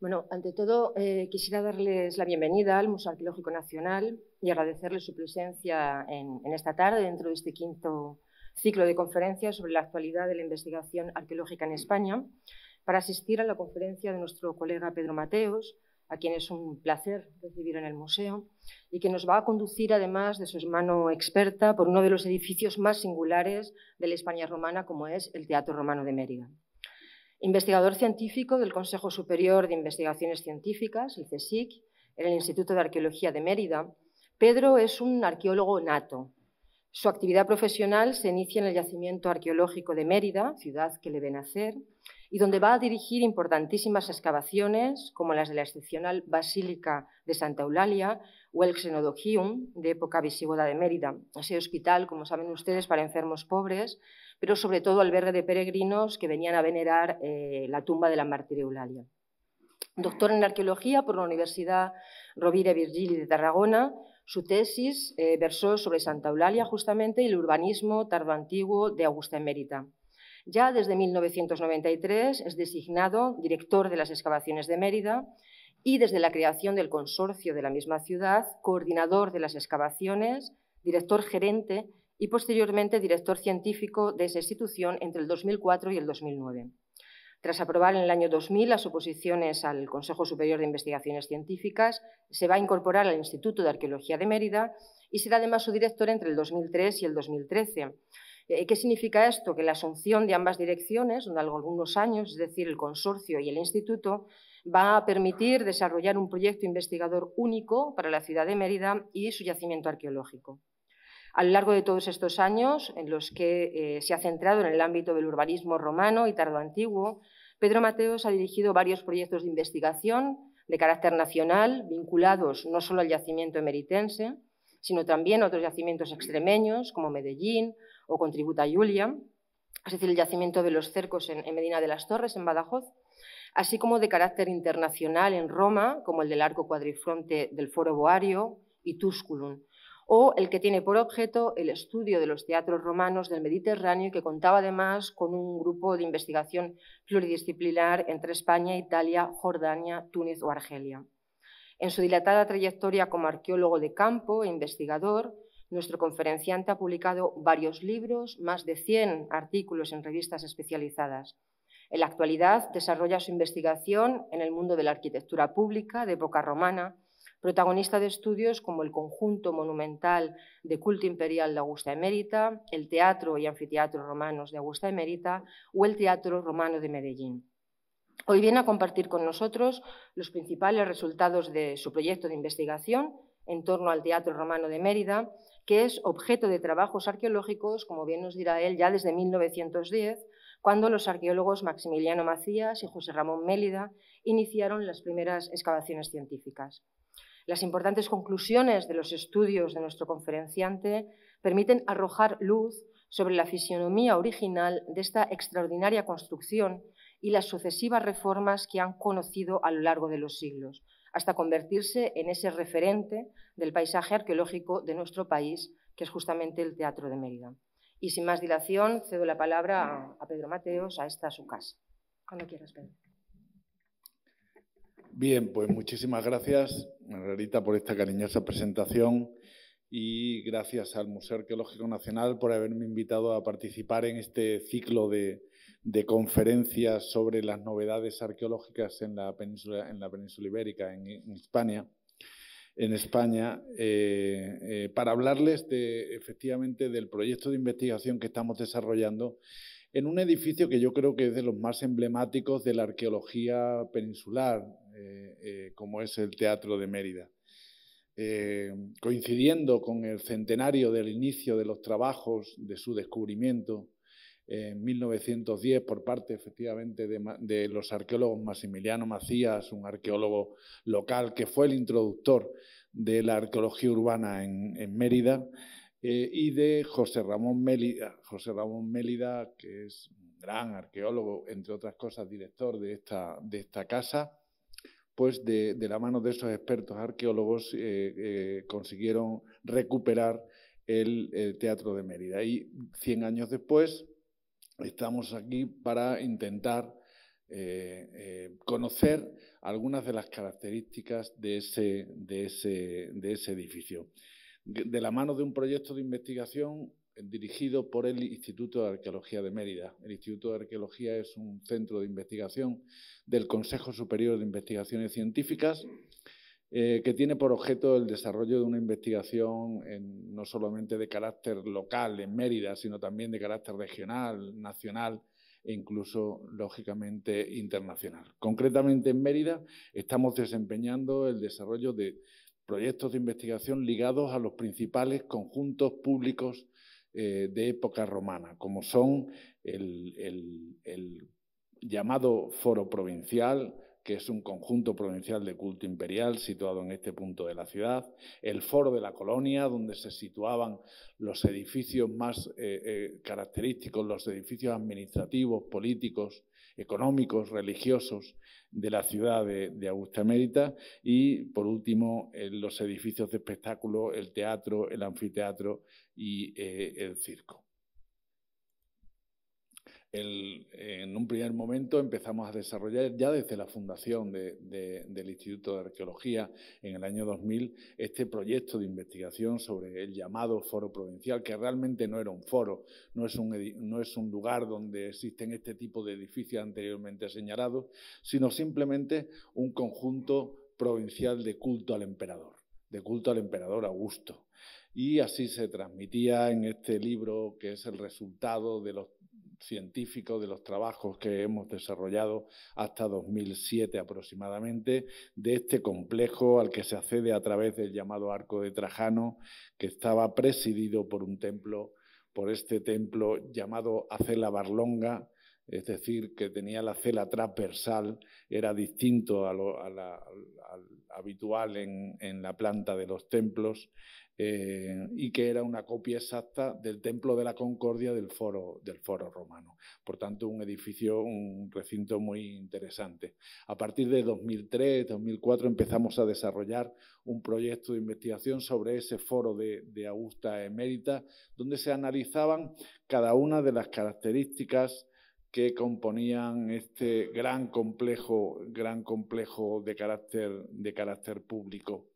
Bueno, ante todo, eh, quisiera darles la bienvenida al Museo Arqueológico Nacional y agradecerles su presencia en, en esta tarde dentro de este quinto ciclo de conferencias sobre la actualidad de la investigación arqueológica en España para asistir a la conferencia de nuestro colega Pedro Mateos, a quien es un placer recibir en el museo, y que nos va a conducir, además de su hermano experta, por uno de los edificios más singulares de la España romana, como es el Teatro Romano de Mérida. Investigador científico del Consejo Superior de Investigaciones Científicas, el CSIC, en el Instituto de Arqueología de Mérida, Pedro es un arqueólogo nato. Su actividad profesional se inicia en el yacimiento arqueológico de Mérida, ciudad que le ve nacer, y donde va a dirigir importantísimas excavaciones, como las de la excepcional Basílica de Santa Eulalia o el Xenodogium, de época visigoda de Mérida, ese hospital, como saben ustedes, para enfermos pobres, pero sobre todo albergue de peregrinos que venían a venerar eh, la tumba de la mártir Eulalia. Doctor en arqueología por la Universidad Rovira Virgili de Tarragona, su tesis eh, versó sobre Santa Eulalia justamente y el urbanismo tardoantiguo de Augusta Emérita. Ya desde 1993 es designado director de las excavaciones de Mérida y desde la creación del consorcio de la misma ciudad, coordinador de las excavaciones, director gerente y posteriormente director científico de esa institución entre el 2004 y el 2009. Tras aprobar en el año 2000 las oposiciones al Consejo Superior de Investigaciones Científicas, se va a incorporar al Instituto de Arqueología de Mérida y será además su director entre el 2003 y el 2013. Eh, ¿Qué significa esto? Que la asunción de ambas direcciones, en algunos años, es decir, el consorcio y el instituto, va a permitir desarrollar un proyecto investigador único para la ciudad de Mérida y su yacimiento arqueológico. A lo largo de todos estos años, en los que eh, se ha centrado en el ámbito del urbanismo romano y tardoantiguo, Pedro Mateos ha dirigido varios proyectos de investigación de carácter nacional, vinculados no solo al yacimiento emeritense, sino también a otros yacimientos extremeños, como Medellín o Contributa Julia, es decir, el yacimiento de los cercos en, en Medina de las Torres, en Badajoz, así como de carácter internacional en Roma, como el del arco cuadrifronte del Foro Boario y Tusculum, o el que tiene por objeto el estudio de los teatros romanos del Mediterráneo y que contaba además con un grupo de investigación pluridisciplinar entre España, Italia, Jordania, Túnez o Argelia. En su dilatada trayectoria como arqueólogo de campo e investigador, nuestro conferenciante ha publicado varios libros, más de 100 artículos en revistas especializadas. En la actualidad desarrolla su investigación en el mundo de la arquitectura pública de época romana, protagonista de estudios como el conjunto monumental de culto imperial de Augusta Emérita, el teatro y anfiteatro romanos de Augusta Emérita o el teatro romano de Medellín. Hoy viene a compartir con nosotros los principales resultados de su proyecto de investigación en torno al Teatro Romano de Mérida, que es objeto de trabajos arqueológicos, como bien nos dirá él, ya desde 1910, cuando los arqueólogos Maximiliano Macías y José Ramón Mélida iniciaron las primeras excavaciones científicas. Las importantes conclusiones de los estudios de nuestro conferenciante permiten arrojar luz sobre la fisionomía original de esta extraordinaria construcción y las sucesivas reformas que han conocido a lo largo de los siglos, hasta convertirse en ese referente del paisaje arqueológico de nuestro país, que es justamente el Teatro de Mérida. Y sin más dilación, cedo la palabra a Pedro Mateos, a esta su casa. Cuando quieras, Pedro. Bien, pues muchísimas gracias, Margarita, por esta cariñosa presentación y gracias al Museo Arqueológico Nacional por haberme invitado a participar en este ciclo de, conferencias sobre las novedades arqueológicas en la península, en la península ibérica, en, España, en España eh, eh, para hablarles de, efectivamente del proyecto de investigación que estamos desarrollando en un edificio que yo creo que es de los más emblemáticos de la arqueología peninsular, eh, eh, como es el Teatro de Mérida. Eh, coincidiendo con el centenario del inicio de los trabajos de su descubrimiento en 1910 por parte efectivamente de, los arqueólogos Maximiliano Macías, un arqueólogo local que fue el introductor de la arqueología urbana en Mérida, eh, y de José Ramón Mélida. José Ramón Mélida, que es un gran arqueólogo, entre otras cosas, director de esta, casa, pues de, la mano de esos expertos arqueólogos eh, eh, consiguieron recuperar el, Teatro de Mérida. Y 100 años después estamos aquí para intentar conocer algunas de las características de ese edificio de la mano de un proyecto de investigación eh, dirigido por el Instituto de Arqueología de Mérida. El Instituto de Arqueología es un centro de investigación del Consejo Superior de Investigaciones Científicas eh, que tiene por objeto el desarrollo de una investigación no solamente de carácter local en Mérida, sino también de carácter regional, nacional e incluso, lógicamente, internacional. Concretamente en Mérida estamos desempeñando el desarrollo de proyectos de investigación ligados a los principales conjuntos públicos eh, de época romana, como son el, llamado Foro Provincial, que es un conjunto provincial de culto imperial situado en este punto de la ciudad, el foro de la colonia, donde se situaban los edificios más eh, eh, característicos, los edificios administrativos, políticos económicos, religiosos de la ciudad de, Augusta Mérida y, por último, los edificios de espectáculo, el teatro, el anfiteatro y eh, el circo en un primer momento empezamos a desarrollar ya desde la fundación del Instituto de Arqueología en el año 2000 este proyecto de investigación sobre el llamado foro provincial, que realmente no era un foro, no es un, no es un lugar donde existen este tipo de edificios anteriormente señalados, sino simplemente un conjunto provincial de culto al emperador, de culto al emperador Augusto. Y así se transmitía en este libro, que es el resultado de los científico, de los trabajos que hemos desarrollado hasta 2007 aproximadamente, de este complejo al que se accede a través del llamado Arco de Trajano, que estaba presidido por un templo, por este templo llamado Acela Barlonga, es decir, que tenía la cela transversal, era distinto a habitual en, en, la planta de los templos, eh, y que era una copia exacta del Templo de la Concordia del foro, del foro romano. Por tanto, un edificio, un recinto muy interesante. A partir de 2003, 2004 empezamos a desarrollar un proyecto de investigación sobre ese foro de, Augusta Emérita, donde se analizaban cada una de las características que componían este gran complejo, gran complejo de de carácter público.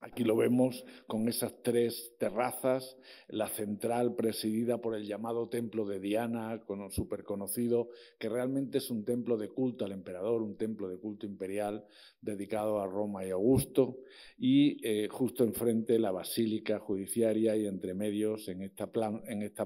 Aquí lo vemos con esas tres terrazas, la central presidida por el llamado Templo de Diana, súper conocido, que realmente es un templo de culto al emperador, un templo de culto imperial dedicado a Roma y Augusto, y eh, justo enfrente la Basílica Judiciaria y entre medios en esta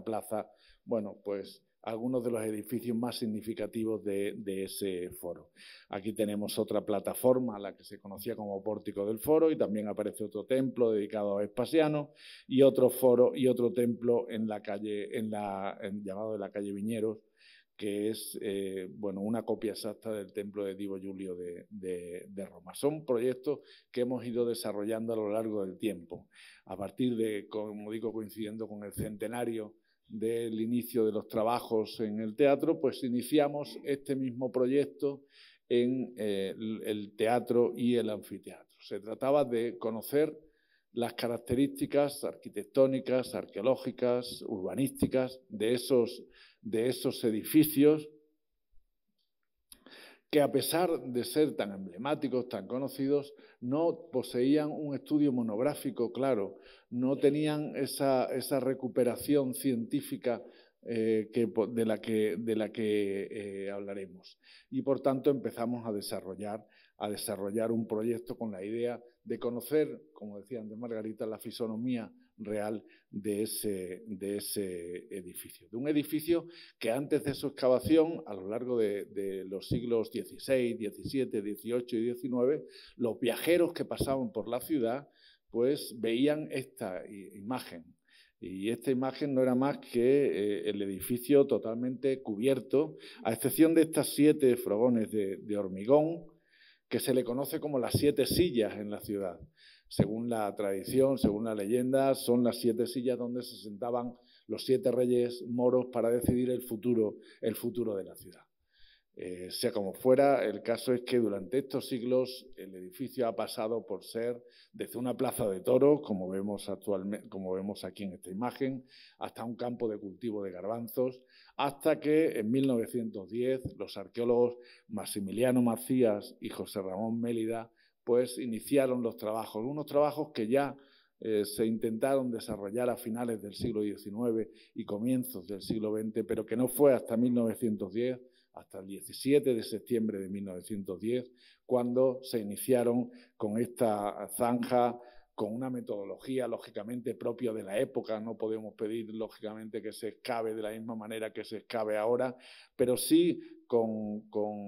plaza, bueno, pues algunos de los edificios más significativos de, ese foro. Aquí tenemos otra plataforma, la que se conocía como Pórtico del Foro, y también aparece otro templo dedicado a Espaciano y otro foro y otro templo en la calle, en la, llamado de la calle Viñeros, que es eh, bueno, una copia exacta del templo de Divo Julio de, Roma. Son proyectos que hemos ido desarrollando a lo largo del tiempo. A partir de, como digo, coincidiendo con el centenario del inicio de los trabajos en el teatro, pues iniciamos este mismo proyecto en eh, el, teatro y el anfiteatro. Se trataba de conocer las características arquitectónicas, arqueológicas, urbanísticas de de esos edificios que a pesar de ser tan emblemáticos, tan conocidos, no poseían un estudio monográfico claro, no tenían esa, recuperación científica eh, de la que, eh, hablaremos. Y por tanto empezamos a desarrollar, a desarrollar un proyecto con la idea de conocer, como decía antes Margarita, la fisonomía real de ese, de ese edificio. De un edificio que antes de su excavación, a lo largo de, los siglos XVI, XVII, XVIII y XIX, los viajeros que pasaban por la ciudad pues veían esta imagen, y esta imagen no era más que eh, el edificio totalmente cubierto, a excepción de estas siete frogones de, hormigón, que se le conoce como las siete sillas en la ciudad según la tradición, según la leyenda, son las siete sillas donde se sentaban los siete reyes moros para decidir el futuro, el futuro de la ciudad. Eh, sea como fuera, el caso es que durante estos siglos el edificio ha pasado por ser desde una plaza de toros, como vemos, actualmente, como vemos aquí en esta imagen, hasta un campo de cultivo de garbanzos, hasta que en 1910 los arqueólogos Maximiliano Macías y José Ramón Mélida pues iniciaron los trabajos, unos trabajos que ya eh, se intentaron desarrollar a finales del siglo XIX y comienzos del siglo XX, pero que no fue hasta 1910, hasta el 17 de septiembre de 1910, cuando se iniciaron con esta zanja con una metodología lógicamente propia de la época, no podemos pedir lógicamente que se escabe de la misma manera que se escabe ahora, pero sí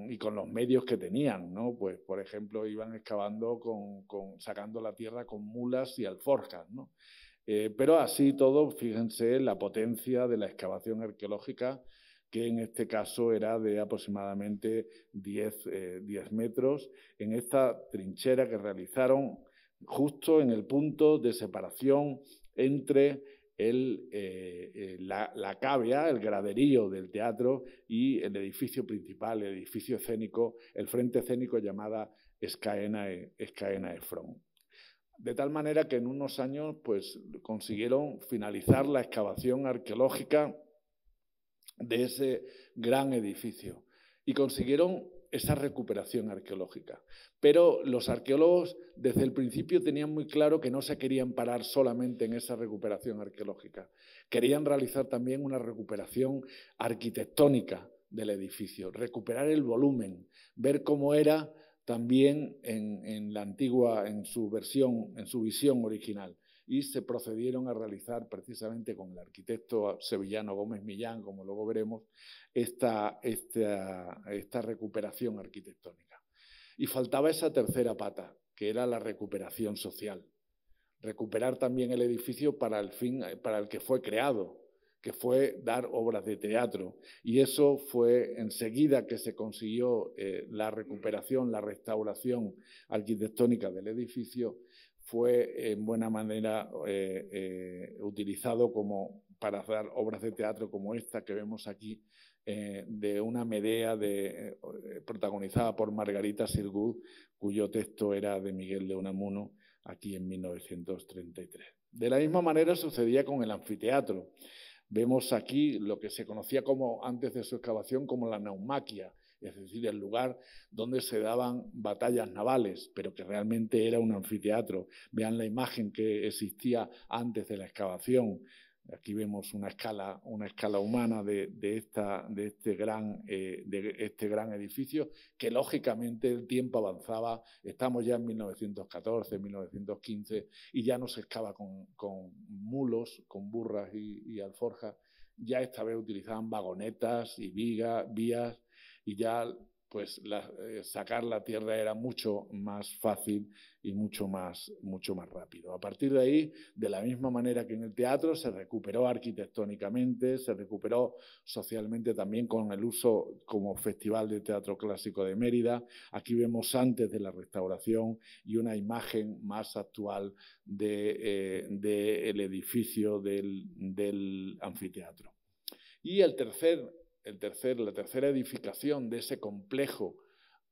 y con los medios que tenían, ¿no? Pues, por ejemplo, iban excavando con, sacando la tierra con mulas y alforjas, ¿no? Eh, pero así todo, fíjense la potencia de la excavación arqueológica, que en este caso era de aproximadamente 10, 10 eh, metros, en esta trinchera que realizaron justo en el punto de separación entre eh, eh, la, la, cavea, el graderío del teatro y el edificio principal, el edificio escénico, el frente escénico llamada escaena e, e Efron. De tal manera que en unos años pues, consiguieron finalizar la excavación arqueológica de ese gran edificio y consiguieron esa recuperación arqueológica. Pero los arqueólogos desde el principio tenían muy claro que no se querían parar solamente en esa recuperación arqueológica, querían realizar también una recuperación arquitectónica del edificio, recuperar el volumen, ver cómo era también en, la antigua, en su versión, en su visión original y se procedieron a realizar precisamente con el arquitecto sevillano Gómez Millán, como luego veremos, esta, recuperación arquitectónica. Y faltaba esa tercera pata, que era la recuperación social. Recuperar también el edificio para el fin para el que fue creado, que fue dar obras de teatro. Y eso fue enseguida que se consiguió eh, la recuperación, la restauración arquitectónica del edificio, fue en buena manera eh, eh, utilizado para hacer obras de teatro como esta que vemos aquí, eh, de una Medea protagonizada por Margarita Sirgu, cuyo texto era de Miguel de Unamuno, aquí en 1933. De la misma manera sucedía con el anfiteatro. Vemos aquí lo que se conocía como, antes de su excavación como la naumaquia, es decir, el lugar donde se daban batallas navales, pero que realmente era un anfiteatro. Vean la imagen que existía antes de la excavación. Aquí vemos una escala, una escala humana de, esta, de, este gran, eh, de este gran edificio, que lógicamente el tiempo avanzaba. Estamos ya en 1914, 1915, y ya no se excava con, mulos, con burras y, alforjas. Ya esta vez utilizaban vagonetas y vigas, vías y ya pues eh, sacar la tierra era mucho más fácil y mucho más, mucho más rápido. A partir de ahí, de la misma manera que en el teatro, se recuperó arquitectónicamente, se recuperó socialmente también con el uso como Festival de Teatro Clásico de Mérida. Aquí vemos antes de la restauración y una imagen más actual eh, del de, edificio del, del anfiteatro. Y el tercer tercer, la tercera edificación de ese complejo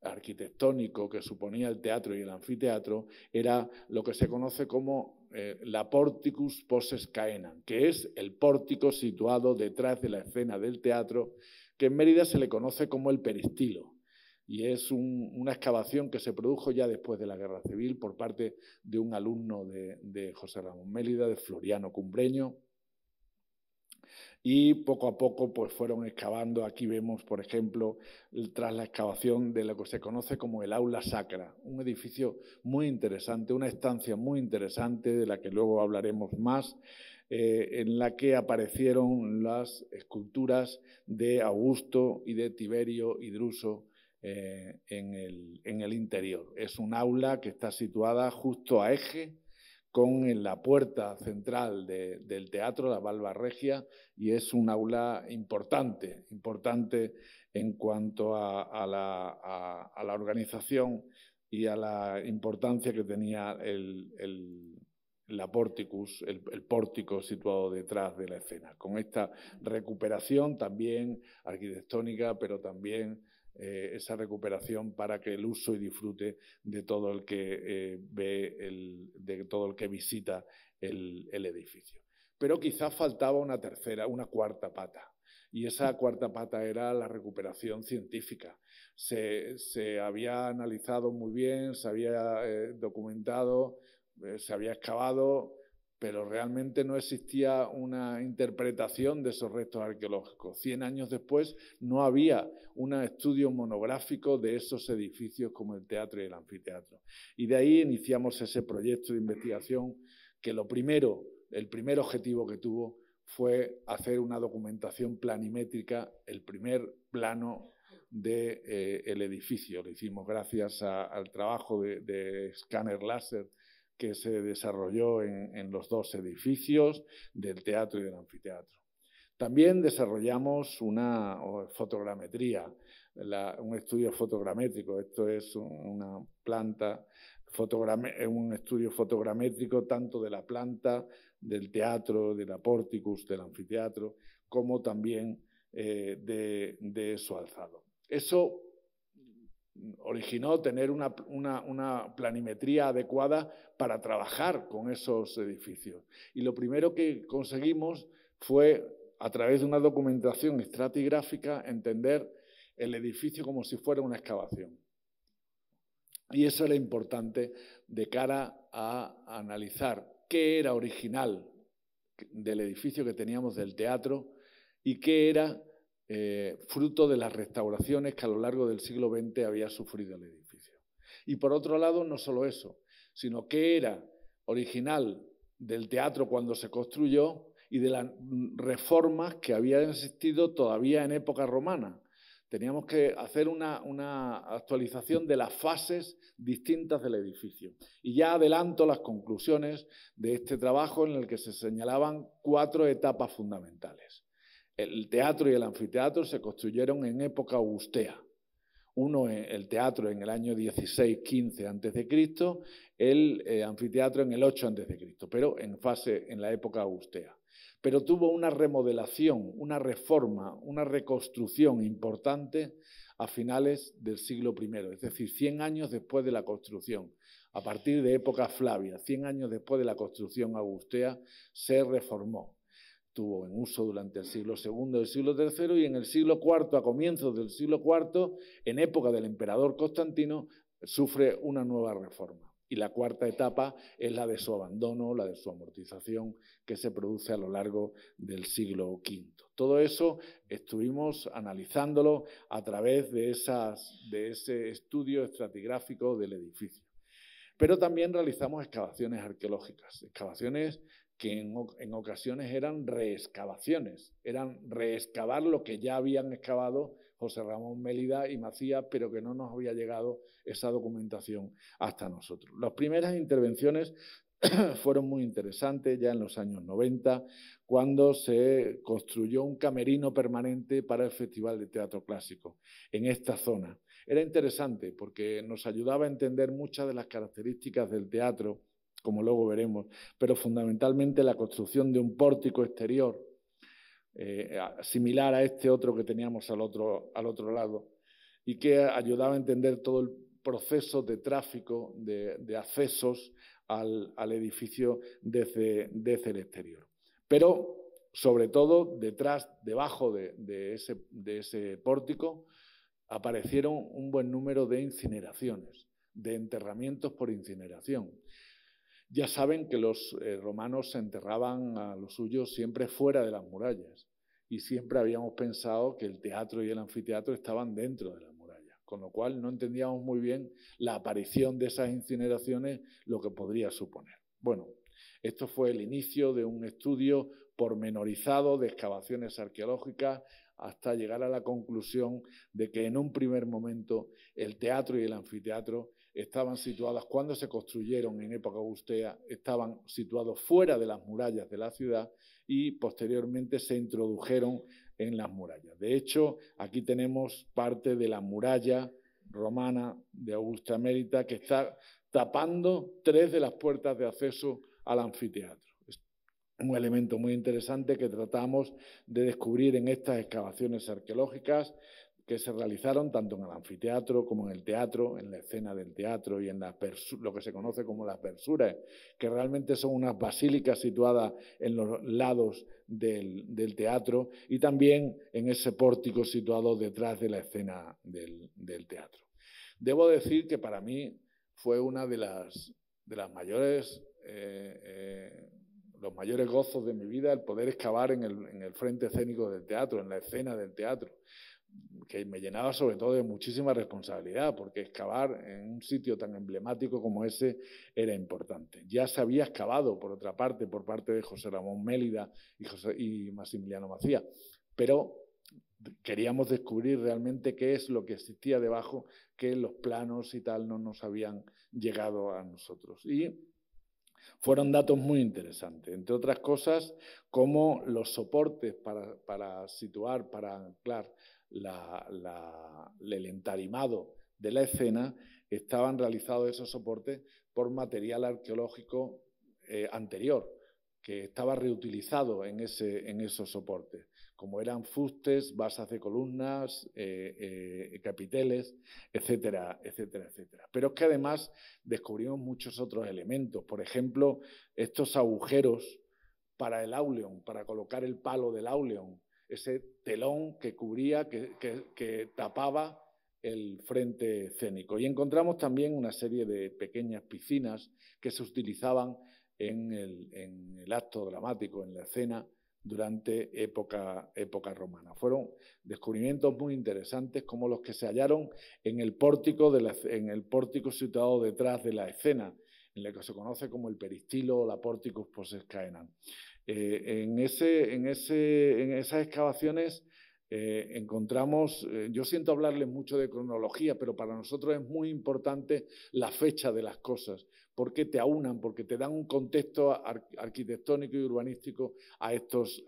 arquitectónico que suponía el teatro y el anfiteatro era lo que se conoce como eh, la porticus poses que es el pórtico situado detrás de la escena del teatro, que en Mérida se le conoce como el peristilo. Y es una excavación que se produjo ya después de la Guerra Civil por parte de un alumno de, José Ramón Mélida, de Floriano Cumbreño, y poco a poco pues fueron excavando. Aquí vemos, por ejemplo, tras la excavación de lo que se conoce como el aula sacra, un edificio muy interesante, una estancia muy interesante de la que luego hablaremos más. Eh, en la que aparecieron las esculturas de Augusto y de Tiberio y Druso eh, en, el, interior. Es un aula que está situada justo a eje con la puerta central del teatro, la Valva Regia, y es un aula importante, importante en cuanto a, la, organización y a la importancia que tenía el, pórtico situado detrás de la escena. Con esta recuperación también arquitectónica, pero también eh, esa recuperación para que el uso y disfrute de todo el que eh, ve, el, de todo el que visita el, edificio. Pero quizás faltaba una tercera, una cuarta pata, y esa cuarta pata era la recuperación científica. Se, había analizado muy bien, se había eh, documentado, se había excavado, pero realmente no existía una interpretación de esos restos arqueológicos. Cien años después no había un estudio monográfico de esos edificios como el teatro y el anfiteatro. Y de ahí iniciamos ese proyecto de investigación que lo primero, el primer objetivo que tuvo fue hacer una documentación planimétrica, el primer plano del de, eh, edificio. Lo hicimos gracias al trabajo de, de escáner láser que se desarrolló en, los dos edificios del teatro y del anfiteatro. También desarrollamos una oh, fotogrametría, un estudio fotogramétrico. Esto es una planta, eh, un estudio fotogramétrico tanto de la planta del teatro, de la pórticus del anfiteatro, como también eh, de, de su alzado. Eso originó tener una, planimetría adecuada para trabajar con esos edificios. Y lo primero que conseguimos fue, a través de una documentación estratigráfica, entender el edificio como si fuera una excavación. Y eso era importante de cara a analizar qué era original del edificio que teníamos del teatro y qué era eh, fruto de las restauraciones que a lo largo del siglo XX había sufrido el edificio. Y por otro lado, no solo eso, sino que era original del teatro cuando se construyó y de las reformas que habían existido todavía en época romana. Teníamos que hacer una actualización de las fases distintas del edificio. Y ya adelanto las conclusiones de este trabajo en el que se señalaban cuatro etapas fundamentales. El teatro y el anfiteatro se construyeron en época augustea. Uno, eh, el teatro en el año 16-15 a.C., el eh, anfiteatro en el 8 a.C., pero en fase, en la época augustea. Pero tuvo una remodelación, una reforma, una reconstrucción importante a finales del siglo I, es decir, 100 años después de la construcción. A partir de época Flavia, 100 años después de la construcción augustea, se reformó estuvo en uso durante el siglo II y el siglo III y en el siglo IV, a comienzos del siglo IV, en época del emperador Constantino, sufre una nueva reforma. Y la cuarta etapa es la de su abandono, la de su amortización, que se produce a lo largo del siglo V. Todo eso estuvimos analizándolo a través de, de ese estudio estratigráfico del edificio. Pero también realizamos excavaciones arqueológicas, excavaciones que en, ocasiones eran reexcavaciones, eran reexcavar lo que ya habían excavado José Ramón Melida y Macías, pero que no nos había llegado esa documentación hasta nosotros. Las primeras intervenciones fueron muy interesantes ya en los años 90, cuando se construyó un camerino permanente para el Festival de Teatro Clásico en esta zona. Era interesante porque nos ayudaba a entender muchas de las características del teatro como luego veremos, pero fundamentalmente la construcción de un pórtico exterior eh, similar a este otro que teníamos al otro, al otro lado y que ayudaba a entender todo el proceso de tráfico, de, accesos al, edificio desde, el exterior. Pero, sobre todo, detrás, debajo de, de ese pórtico, aparecieron un buen número de incineraciones, de enterramientos por incineración. Ya saben que los eh, romanos enterraban a los suyos siempre fuera de las murallas y siempre habíamos pensado que el teatro y el anfiteatro estaban dentro de las murallas, con lo cual no entendíamos muy bien la aparición de esas incineraciones, lo que podría suponer. Bueno, esto fue el inicio de un estudio pormenorizado de excavaciones arqueológicas hasta llegar a la conclusión de que en un primer momento el teatro y el anfiteatro estaban situadas, cuando se construyeron en época augustea, estaban situados fuera de las murallas de la ciudad y posteriormente se introdujeron en las murallas. De hecho, aquí tenemos parte de la muralla romana de Augusta Mérita que está tapando tres de las puertas de acceso al anfiteatro. Es un elemento muy interesante que tratamos de descubrir en estas excavaciones arqueológicas que se realizaron tanto en el anfiteatro como en el teatro, en la escena del teatro y en lo que se conoce como las versuras, que realmente son unas basílicas situadas en los lados del, del teatro y también en ese pórtico situado detrás de la escena del, del teatro. Debo decir que para mí fue una de las, de las mayores... Eh, eh, los mayores gozos de mi vida, el poder excavar en el, en el frente escénico del teatro, en la escena del teatro que me llenaba sobre todo de muchísima responsabilidad, porque excavar en un sitio tan emblemático como ese era importante. Ya se había excavado, por otra parte, por parte de José Ramón Mélida y, José, y Maximiliano Macías, pero queríamos descubrir realmente qué es lo que existía debajo, que los planos y tal no nos habían llegado a nosotros. Y fueron datos muy interesantes, entre otras cosas, como los soportes para situar, para anclar el entarimado de la escena, estaban realizados esos soportes por material arqueológico eh, anterior, que estaba reutilizado en, ese, esos soportes, como eran fustes, basas de columnas, eh, eh, capiteles, etcétera, etcétera, etcétera. Pero es que además descubrimos muchos otros elementos, por ejemplo, estos agujeros para el auleón, para colocar el palo del auleón, ese telón que cubría, que, tapaba el frente escénico. Y encontramos también una serie de pequeñas piscinas que se utilizaban en el, acto dramático, en la escena, durante época, romana. Fueron descubrimientos muy interesantes como los que se hallaron en el pórtico, en el pórtico situado detrás de la escena, en lo que se conoce como el peristilo o la pórtico posescaenan. Eh, en, esas excavaciones eh, encontramos, eh, yo siento hablarles mucho de cronología, pero para nosotros es muy importante la fecha de las cosas, porque te aunan, porque te dan un contexto arquitectónico y urbanístico a estos,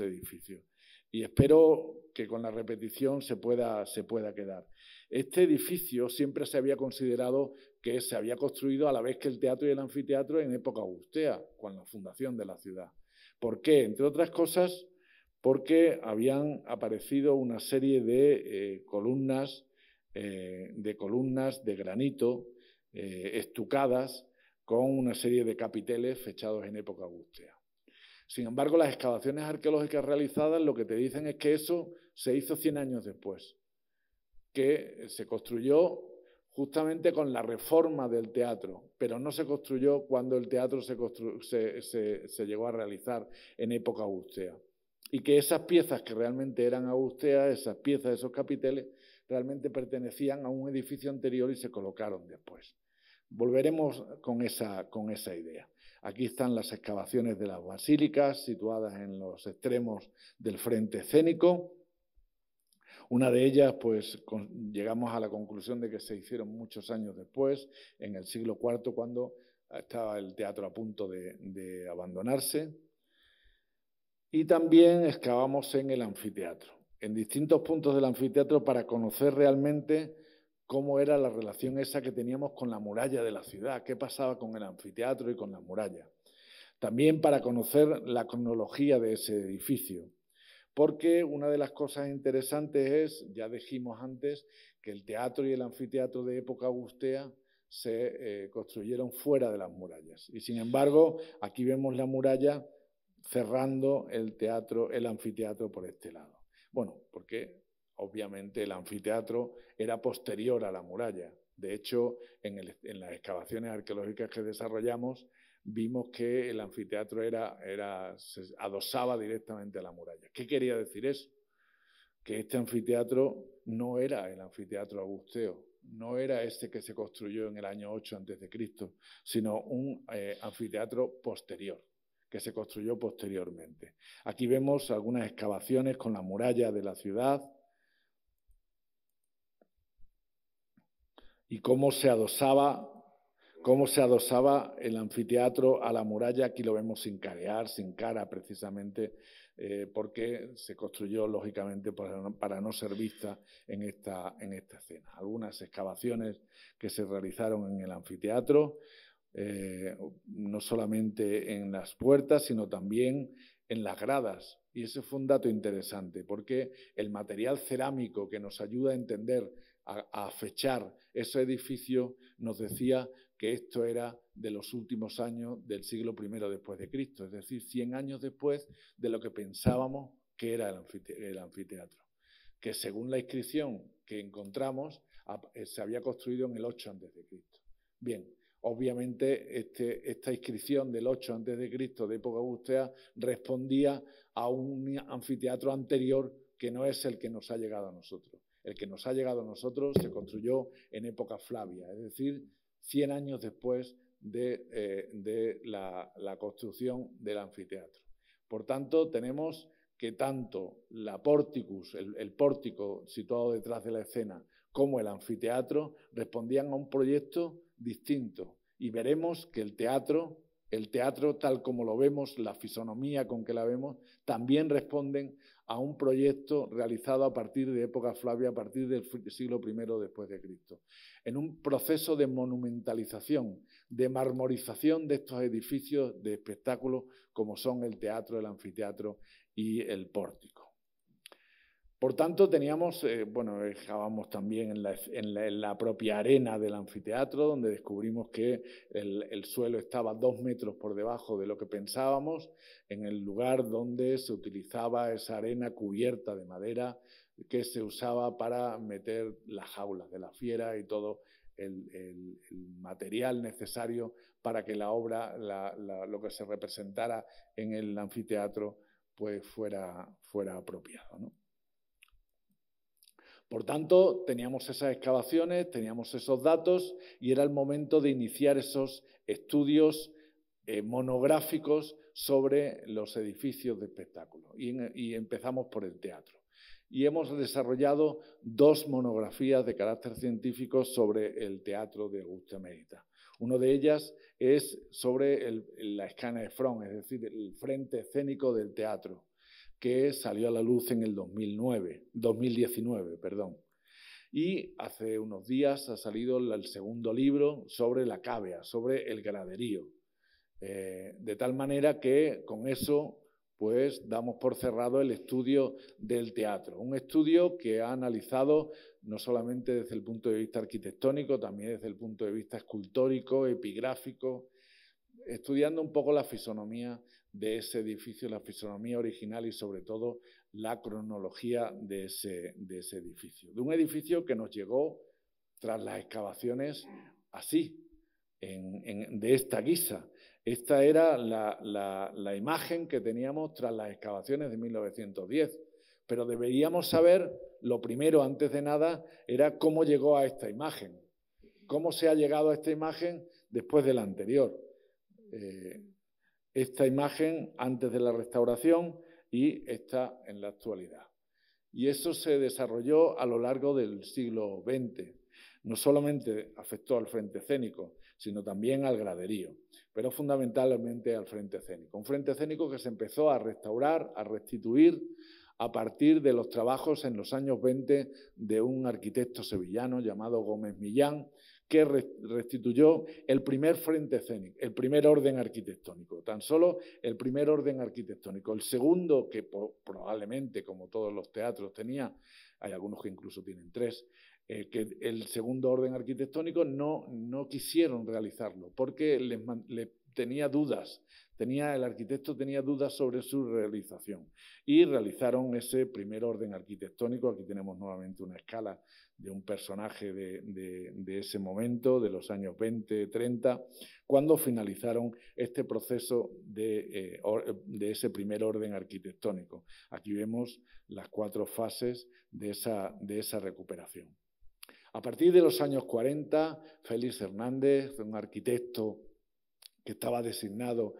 edificios. Y espero que con la repetición se pueda, se pueda quedar. Este edificio siempre se había considerado que se había construido a la vez que el teatro y el anfiteatro en época augustea, con la fundación de la ciudad. ¿Por qué? Entre otras cosas, porque habían aparecido una serie de eh, columnas, eh, de columnas de granito eh, estucadas con una serie de capiteles fechados en época augustea. Sin embargo, las excavaciones arqueológicas realizadas lo que te dicen es que eso se hizo 100 años después, que se construyó justamente con la reforma del teatro, pero no se construyó cuando el teatro se, llegó a realizar en época augustea. Y que esas piezas que realmente eran augusteas, esas piezas, esos capiteles, realmente pertenecían a un edificio anterior y se colocaron después. Volveremos con esa idea. Aquí están las excavaciones de las basílicas situadas en los extremos del frente escénico. Una de ellas, pues llegamos a la conclusión de que se hicieron muchos años después, en el siglo IV, cuando estaba el teatro a punto de, de abandonarse. Y también excavamos en el anfiteatro, en distintos puntos del anfiteatro para conocer realmente cómo era la relación esa que teníamos con la muralla de la ciudad, qué pasaba con el anfiteatro y con la muralla. También para conocer la cronología de ese edificio porque una de las cosas interesantes es, ya dijimos antes, que el teatro y el anfiteatro de época augustea se eh, construyeron fuera de las murallas. Y sin embargo, aquí vemos la muralla cerrando el teatro, el anfiteatro por este lado. Bueno, porque obviamente el anfiteatro era posterior a la muralla. De hecho, en las excavaciones arqueológicas que desarrollamos, vimos que el anfiteatro era, era, se adosaba directamente a la muralla. ¿Qué quería decir eso? Que este anfiteatro no era el anfiteatro Agusteo, no era este que se construyó en el año 8 a.C., sino un eh, anfiteatro posterior, que se construyó posteriormente. Aquí vemos algunas excavaciones con la muralla de la ciudad y cómo se adosaba cómo se adosaba el anfiteatro a la muralla. Aquí lo vemos sin carear, sin cara precisamente, eh, porque se construyó lógicamente para no, ser vista en esta, en esta escena. Algunas excavaciones que se realizaron en el anfiteatro, eh, no solamente en las puertas, sino también en las gradas. Y ese fue un dato interesante, porque el material cerámico que nos ayuda a entender, a fechar ese edificio, nos decía que esto era de los últimos años del siglo I después de Cristo, es decir, 100 años después de lo que pensábamos que era el anfiteatro, que según la inscripción que encontramos eh, se había construido en el 8 antes de Cristo. Bien, obviamente este, esta inscripción del 8 antes de Cristo de época augustea respondía a un anfiteatro anterior que no es el que nos ha llegado a nosotros. El que nos ha llegado a nosotros se construyó en época Flavia, es decir, 100 años después de, eh, la, construcción del anfiteatro. Por tanto, tenemos que tanto la porticus, el pórtico situado detrás de la escena, como el anfiteatro respondían a un proyecto distinto. Y veremos que el teatro el teatro tal como lo vemos, la fisonomía con que la vemos, también responden a un proyecto realizado a partir de época Flavia, a partir del siglo I después de Cristo, en un proceso de monumentalización, de marmorización de estos edificios de espectáculo, como son el teatro, el anfiteatro y el pórtico. Por tanto, teníamos, eh, bueno, dejábamos también en la, propia arena del anfiteatro, donde descubrimos que el, suelo estaba dos metros por debajo de lo que pensábamos, en el lugar donde se utilizaba esa arena cubierta de madera que se usaba para meter las jaulas de la fiera y todo el, material necesario para que la obra, lo que se representara en el anfiteatro, pues fuera, fuera apropiado, ¿no? Por tanto, teníamos esas excavaciones, teníamos esos datos y era el momento de iniciar esos estudios eh, monográficos sobre los edificios de espectáculo. Y, empezamos por el teatro. Y hemos desarrollado dos monografías de carácter científico sobre el teatro de Augusta Merita. Una de ellas es sobre la escana de front, es decir, el frente escénico del teatro que salió a la luz en el 2009, 2019. Perdón. Y hace unos días ha salido el segundo libro sobre la cavea, sobre el graderío eh, de tal manera que con eso pues damos por cerrado el estudio del teatro, un estudio que ha analizado no solamente desde el punto de vista arquitectónico, también desde el punto de vista escultórico, epigráfico, estudiando un poco la fisonomía de ese edificio, la fisonomía original y sobre todo la cronología de ese, edificio. De un edificio que nos llegó tras las excavaciones así, de esta guisa. Esta era la, imagen que teníamos tras las excavaciones de 1910 pero deberíamos saber, lo primero, antes de nada, era cómo llegó a esta imagen, cómo se ha llegado a esta imagen después de la anterior. Eh, esta imagen antes de la restauración y está en la actualidad. Y eso se desarrolló a lo largo del siglo XX. No solamente afectó al frente escénico, sino también al graderío, pero fundamentalmente al frente escénico. Un frente escénico que se empezó a restaurar, a restituir, a partir de los trabajos en los años 20 de un arquitecto sevillano llamado Gómez Millán, que restituyó el primer frente escénico, el primer orden arquitectónico, tan solo el primer orden arquitectónico. El segundo, que probablemente, como todos los teatros, tenía, hay algunos que incluso tienen tres, eh, que el segundo orden arquitectónico no, no quisieron realizarlo, porque tenía dudas, tenía, el arquitecto tenía dudas sobre su realización y realizaron ese primer orden arquitectónico. Aquí tenemos nuevamente una escala de un personaje de, ese momento, de los años 20, 30, cuando finalizaron este proceso eh, de, ese primer orden arquitectónico. Aquí vemos las cuatro fases de esa, recuperación. A partir de los años 40, Félix Hernández, un arquitecto que estaba designado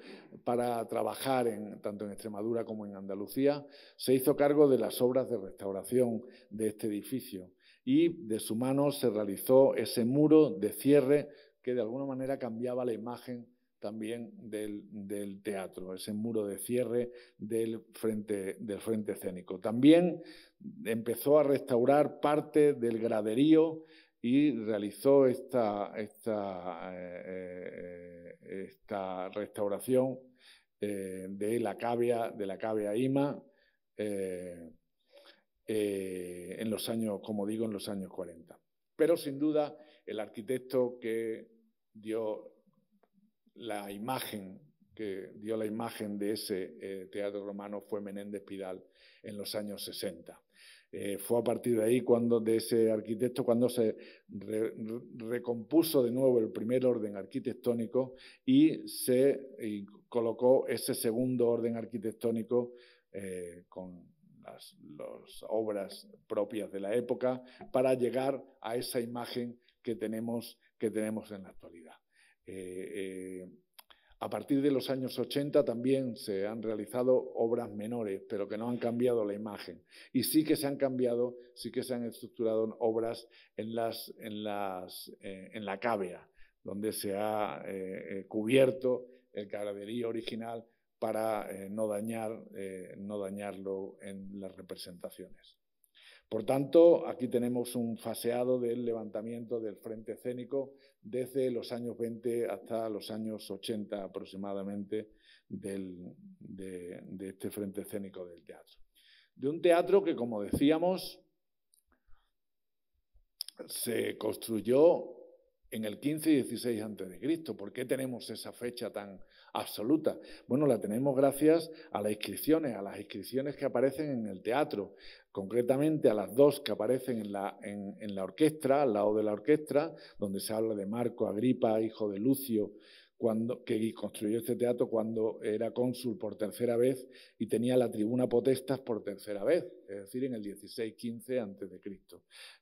para trabajar tanto en Extremadura como en Andalucía, se hizo cargo de las obras de restauración de este edificio y de su mano se realizó ese muro de cierre que de alguna manera cambiaba la imagen también del, teatro, ese muro de cierre del frente, del frente escénico. También empezó a restaurar parte del graderío y realizó esta, esta, eh, eh, restauración eh, de la cavea de la Ima. Eh, en los años, como digo, en los años 40. Pero sin duda, el arquitecto que dio la imagen que dio la imagen de ese eh, teatro romano fue Menéndez Pidal en los años 60. Eh, fue a partir de ahí cuando de ese arquitecto cuando se recompuso de nuevo el primer orden arquitectónico y se colocó ese segundo orden arquitectónico con las, obras propias de la época para llegar a esa imagen que tenemos, que tenemos en la actualidad. Eh, eh, a partir de los años 80 también se han realizado obras menores, pero que no han cambiado la imagen. Y sí que se han cambiado, sí que se han estructurado obras en, eh, la cávea, donde se ha cubierto el cabraderío original para eh, eh, no, dañarlo en las representaciones. Por tanto, aquí tenemos un faseado del levantamiento del frente escénico desde los años 20 hasta los años 80 aproximadamente de, de este frente escénico del teatro. De un teatro que, como decíamos, se construyó en el 15 y 16 a.C. ¿Por qué tenemos esa fecha tan, absoluta. Bueno, la tenemos gracias a las inscripciones, a las inscripciones que aparecen en el teatro, concretamente a las dos que aparecen en la, orquesta, al lado de la orquesta, donde se habla de Marco Agripa, hijo de Lucio, cuando, que construyó este teatro cuando era cónsul por tercera vez y tenía la tribuna potestas por tercera vez, es decir, en el 16-15 a.C.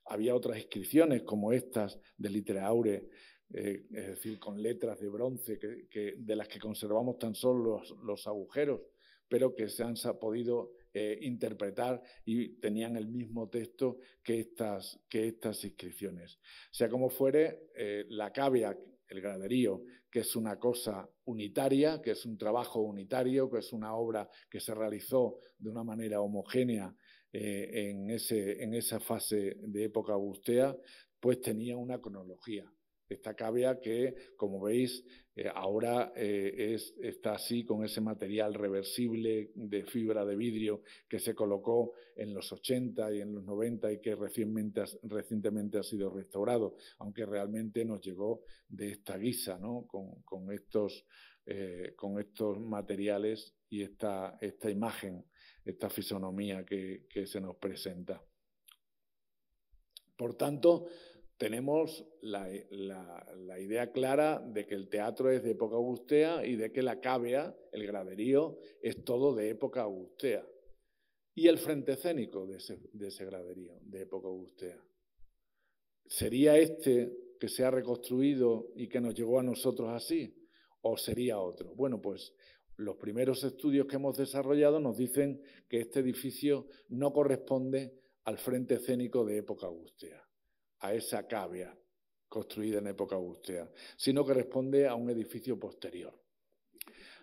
Había otras inscripciones como estas de Literaure eh, es decir, con letras de bronce de las que conservamos tan solo los, agujeros, pero que se han podido eh, interpretar y tenían el mismo texto que estas, inscripciones. Sea como fuere, eh, la cavia, el graderío, que es una cosa unitaria, que es un trabajo unitario, que es una obra que se realizó de una manera homogénea en esa fase de época augustea, pues tenía una cronología esta cavea que, como veis, eh, ahora eh, está así con ese material reversible de fibra de vidrio que se colocó en los 80 y en los 90 y que recientemente, ha sido restaurado, aunque realmente nos llegó de esta guisa, ¿no? con, estos, eh, con estos materiales y esta, imagen, esta fisonomía que se nos presenta. Por tanto, tenemos la, idea clara de que el teatro es de época augustea y de que la cavea, el graderío, es todo de época augustea. Y el frente escénico de ese, de ese graderío, de época augustea. ¿Sería este que se ha reconstruido y que nos llegó a nosotros así? ¿O sería otro? Bueno, pues los primeros estudios que hemos desarrollado nos dicen que este edificio no corresponde al frente escénico de época augustea a esa cavea construida en época augustea, sino que responde a un edificio posterior.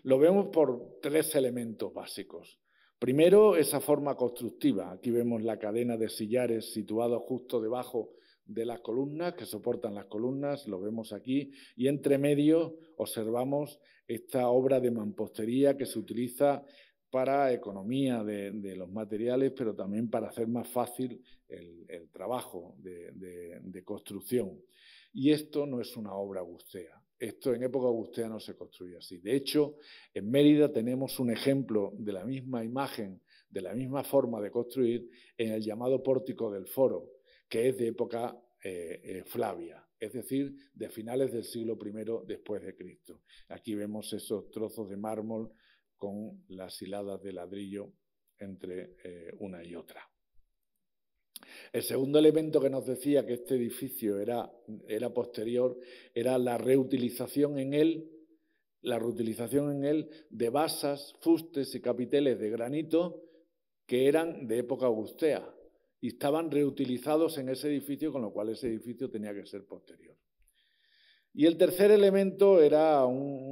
Lo vemos por tres elementos básicos. Primero, esa forma constructiva. Aquí vemos la cadena de sillares situada justo debajo de las columnas, que soportan las columnas, lo vemos aquí, y entre medio observamos esta obra de mampostería que se utiliza para economía de, los materiales, pero también para hacer más fácil el, trabajo de, construcción. Y esto no es una obra augustea. Esto en época augustea no se construye así. De hecho, en Mérida tenemos un ejemplo de la misma imagen, de la misma forma de construir en el llamado pórtico del foro, que es de época eh, eh, Flavia, es decir, de finales del siglo I después de Cristo. Aquí vemos esos trozos de mármol con las hiladas de ladrillo entre eh, una y otra. El segundo elemento que nos decía que este edificio era, era posterior era la reutilización en él, la reutilización en él de basas, fustes y capiteles de granito que eran de época augustea y estaban reutilizados en ese edificio, con lo cual ese edificio tenía que ser posterior. Y el tercer elemento era un,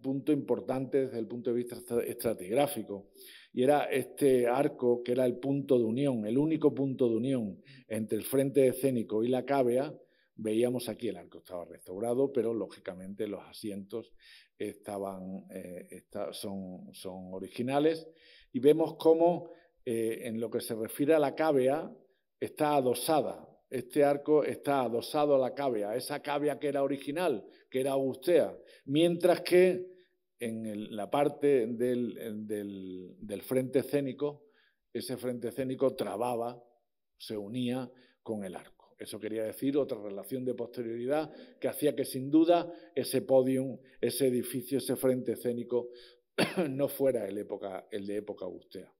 punto importante desde el punto de vista estratigráfico, y era este arco que era el punto de unión, el único punto de unión entre el frente escénico y la cavea. Veíamos aquí el arco estaba restaurado, pero lógicamente los asientos estaban, eh, son, son, originales y vemos cómo eh, en lo que se refiere a la cavea, está adosada este arco está adosado a la cavea, esa cavea que era original, que era augustea, mientras que en la parte del, frente escénico, ese frente escénico trababa, se unía con el arco. Eso quería decir otra relación de posterioridad que hacía que sin duda ese podium, ese edificio, ese frente escénico no fuera el de época augustea.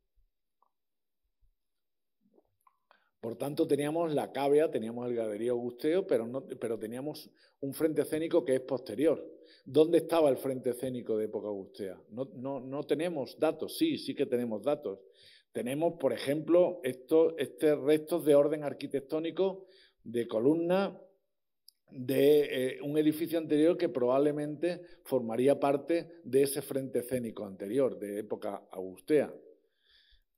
Por tanto, teníamos la cavea, teníamos el galerío Augusteo, pero, pero teníamos un frente escénico que es posterior. ¿Dónde estaba el frente escénico de época Augustea? No, no, tenemos datos, sí, sí que tenemos datos. Tenemos, por ejemplo, estos este restos de orden arquitectónico de columna de eh, un edificio anterior que probablemente formaría parte de ese frente escénico anterior, de época augustea.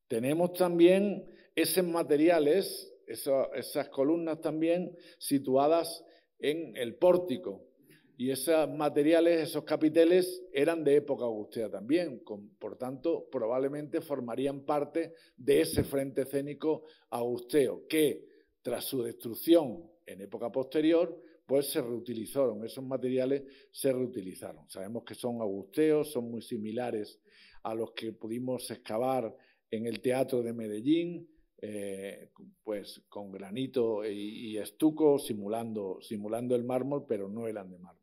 Tenemos también esos materiales, esas columnas también situadas en el pórtico. Y esos materiales, esos capiteles, eran de época augustea también, por tanto, probablemente formarían parte de ese frente escénico augusteo, que tras su destrucción en época posterior, pues se reutilizaron, esos materiales se reutilizaron. Sabemos que son augusteos, son muy similares a los que pudimos excavar en el Teatro de Medellín, eh, pues con granito y, estuco simulando, el mármol, pero no eran de mármol.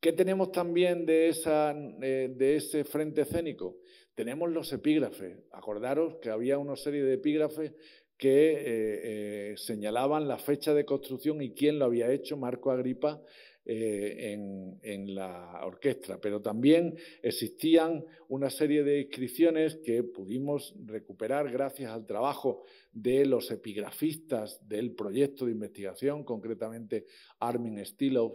¿Qué tenemos también eh, de, ese frente escénico? Tenemos los epígrafes. Acordaros que había una serie de epígrafes que eh, señalaban la fecha de construcción y quién lo había hecho. Marco Agripa eh, en, la orquesta, pero también existían una serie de inscripciones que pudimos recuperar gracias al trabajo de los epigrafistas del proyecto de investigación, concretamente Armin Stilov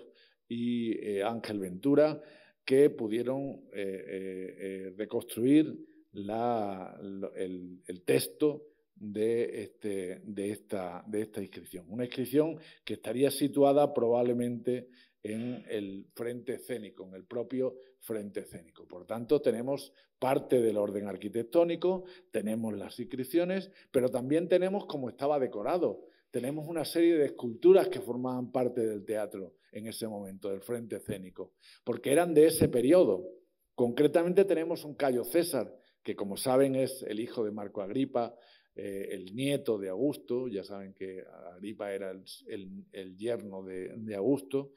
y eh, Ángel Ventura, que pudieron eh, reconstruir el, texto de, este, de, esta, de esta inscripción. Una inscripción que estaría situada probablemente en el frente escénico, en el propio frente escénico. Por tanto, tenemos parte del orden arquitectónico, tenemos las inscripciones, pero también tenemos cómo estaba decorado. Tenemos una serie de esculturas que formaban parte del teatro en ese momento, del frente escénico, porque eran de ese periodo. Concretamente tenemos un Cayo César, que como saben es el hijo de Marco Agripa, eh, el nieto de Augusto, ya saben que Agripa era el, yerno de, de Augusto,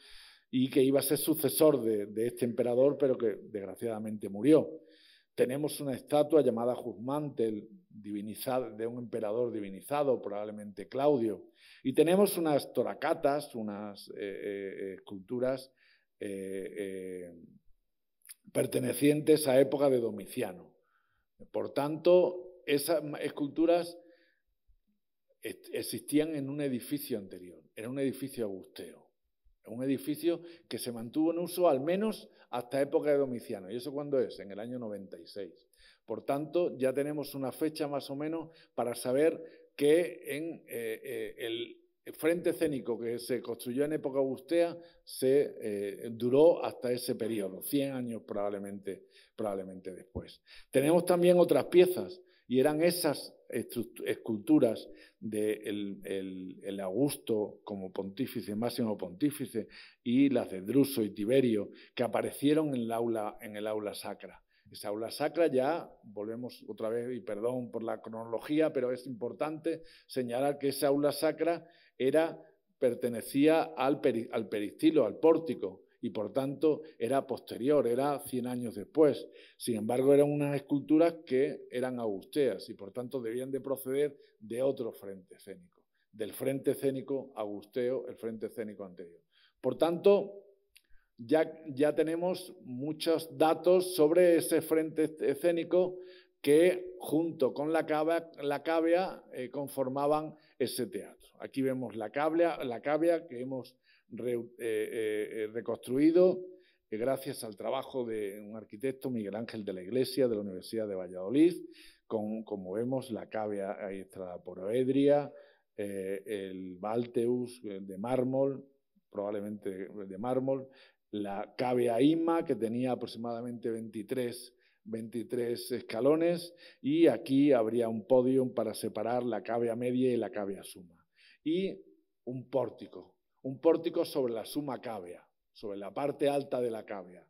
y que iba a ser sucesor de, este emperador, pero que desgraciadamente murió. Tenemos una estatua llamada Juzmantel, de un emperador divinizado, probablemente Claudio. Y tenemos unas toracatas, unas eh, eh, esculturas eh, pertenecientes a época de Domiciano. Por tanto, esas esculturas existían en un edificio anterior, era un edificio agusteo un edificio que se mantuvo en uso al menos hasta época de Domiciano. ¿Y eso cuándo es? En el año 96. Por tanto, ya tenemos una fecha más o menos para saber que en eh, eh, el frente escénico que se construyó en época augustea se eh, duró hasta ese periodo, 100 años probablemente, probablemente después. Tenemos también otras piezas y eran esas esculturas del de el, el Augusto como pontífice, máximo pontífice, y las de Druso y Tiberio, que aparecieron en el aula, en el aula sacra. Esa aula sacra ya, volvemos otra vez, y perdón por la cronología, pero es importante señalar que esa aula sacra era, pertenecía al, al peristilo, al pórtico, y por tanto era posterior, era 100 años después. Sin embargo, eran unas esculturas que eran augusteas y por tanto debían de proceder de otro frente escénico, del frente escénico agusteo, el frente escénico anterior. Por tanto, ya, ya tenemos muchos datos sobre ese frente escénico que junto con la cavea, la eh, conformaban ese teatro. Aquí vemos la cavia la cavea que hemos eh, eh, eh, reconstruido gracias al trabajo de un arquitecto, Miguel Ángel de la Iglesia, de la Universidad de Valladolid, con, como vemos, la cavea ahí por oedria... el Balteus de mármol, probablemente de mármol, la cavea Ima, que tenía aproximadamente 23 23 escalones y aquí habría un podium para separar la cavea media y la cavea suma. Y un pórtico, un pórtico sobre la suma cavea, sobre la parte alta de la cavea.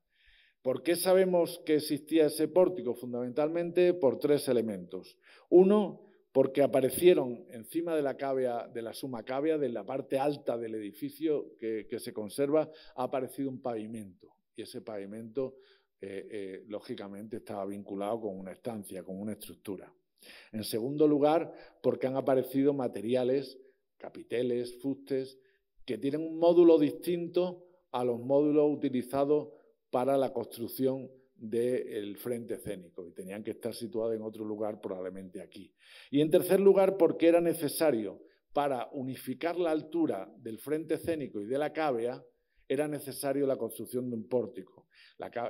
¿Por qué sabemos que existía ese pórtico? Fundamentalmente por tres elementos. Uno, porque aparecieron encima de la de la suma cavea, de la parte alta del edificio que, se conserva, ha aparecido un pavimento. Y ese pavimento, eh, eh, lógicamente, estaba vinculado con una estancia, con una estructura. En segundo lugar, porque han aparecido materiales, capiteles, fustes, que tienen un módulo distinto a los módulos utilizados para la construcción del frente escénico y tenían que estar situados en otro lugar, probablemente aquí. Y en tercer lugar, porque era necesario para unificar la altura del frente escénico y de la cavea, era necesario la construcción de un pórtico.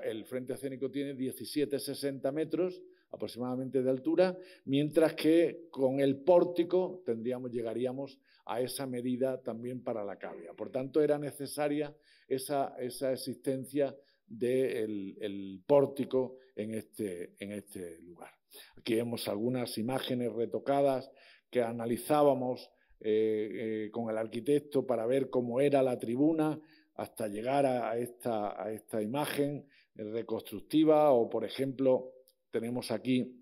el frente escénico tiene 17,60 metros aproximadamente de altura, mientras que con el pórtico tendríamos, llegaríamos a esa medida también para la cavia. Por tanto, era necesaria esa, existencia del el pórtico en este, en este lugar. Aquí vemos algunas imágenes retocadas que analizábamos eh, eh, con el arquitecto para ver cómo era la tribuna hasta llegar a, esta, a esta imagen reconstructiva o, por ejemplo, tenemos aquí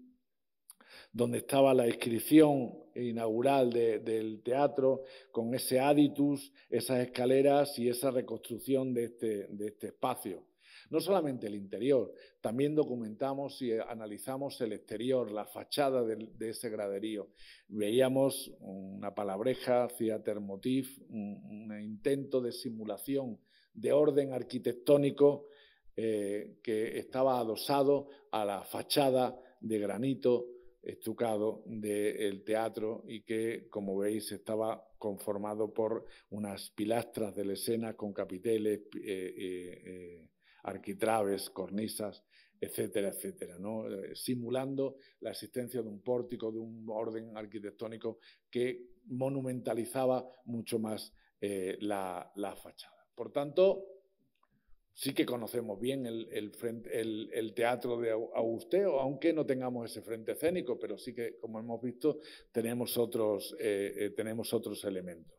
donde estaba la inscripción inaugural del teatro, con ese aditus, esas escaleras y esa reconstrucción este, de este, espacio. No solamente el interior, también documentamos y analizamos el exterior, la fachada de, ese graderío. Veíamos una palabreja hacia motif, un, intento de simulación de orden arquitectónico eh, que estaba adosado a la fachada de granito estucado del teatro y que, como veis, estaba conformado por unas pilastras de la escena con capiteles, eh, eh, eh, arquitraves, cornisas, etcétera, etcétera, simulando la existencia de un pórtico, de un orden arquitectónico que monumentalizaba mucho más la, la fachada. Por tanto, sí que conocemos bien el, teatro de Augusteo, aunque no tengamos ese frente escénico, pero sí que, como hemos visto, tenemos otros, eh, eh, tenemos otros elementos.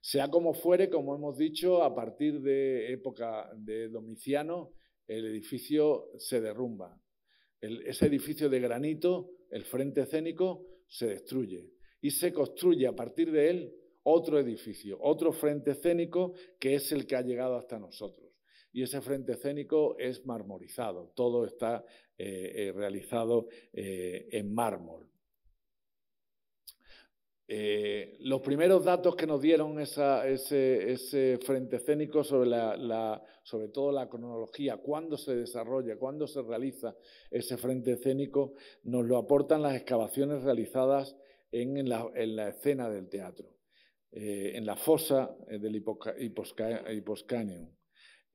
Sea como fuere, como hemos dicho, a partir de época de Domiciano, el edificio se derrumba. ese edificio de granito, el frente escénico, se destruye y se construye a partir de él otro edificio, otro frente escénico que es el que ha llegado hasta nosotros y ese frente escénico es marmorizado, todo está eh, eh, realizado eh, en mármol. los primeros datos que nos dieron ese, frente escénico sobre, todo la cronología, cuándo se desarrolla, cuándo se realiza ese frente escénico, nos lo aportan las excavaciones realizadas en, la, escena del teatro, en la fosa del hiposcaneum.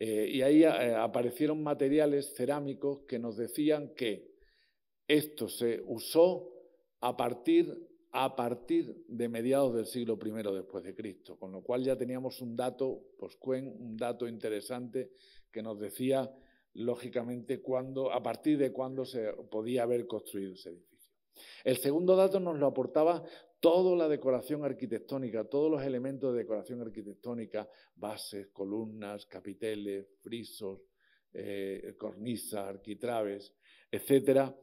Eh, y ahí eh, aparecieron materiales cerámicos que nos decían que esto se usó a partir, a partir de mediados del siglo I después de Cristo, con lo cual ya teníamos un dato, poscuen, un dato interesante que nos decía lógicamente cuándo, a partir de cuándo se podía haber construido ese edificio. El segundo dato nos lo aportaba Toda la decoración arquitectónica, todos los elementos de decoración arquitectónica, bases, columnas, capiteles, frisos, eh, cornisas, arquitraves, etcétera,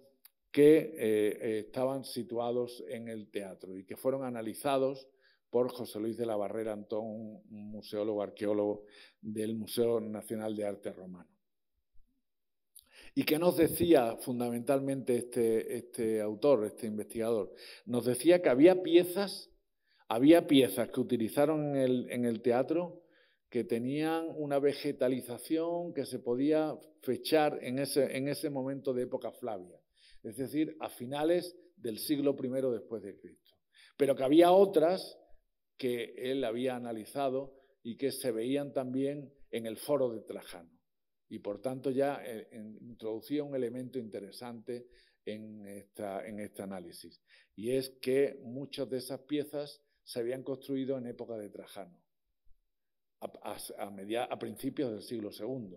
que eh, estaban situados en el teatro y que fueron analizados por José Luis de la Barrera Antón, un museólogo arqueólogo del Museo Nacional de Arte Romano. ¿Y qué nos decía fundamentalmente este, este autor, este investigador? Nos decía que había piezas, había piezas que utilizaron en el, teatro que tenían una vegetalización que se podía fechar en ese, en ese momento de época Flavia, es decir, a finales del siglo I después de Cristo. Pero que había otras que él había analizado y que se veían también en el foro de Trajano. Y por tanto ya eh, introducía un elemento interesante en, este análisis, y es que muchas de esas piezas se habían construido en época de Trajano, a, principios del siglo II.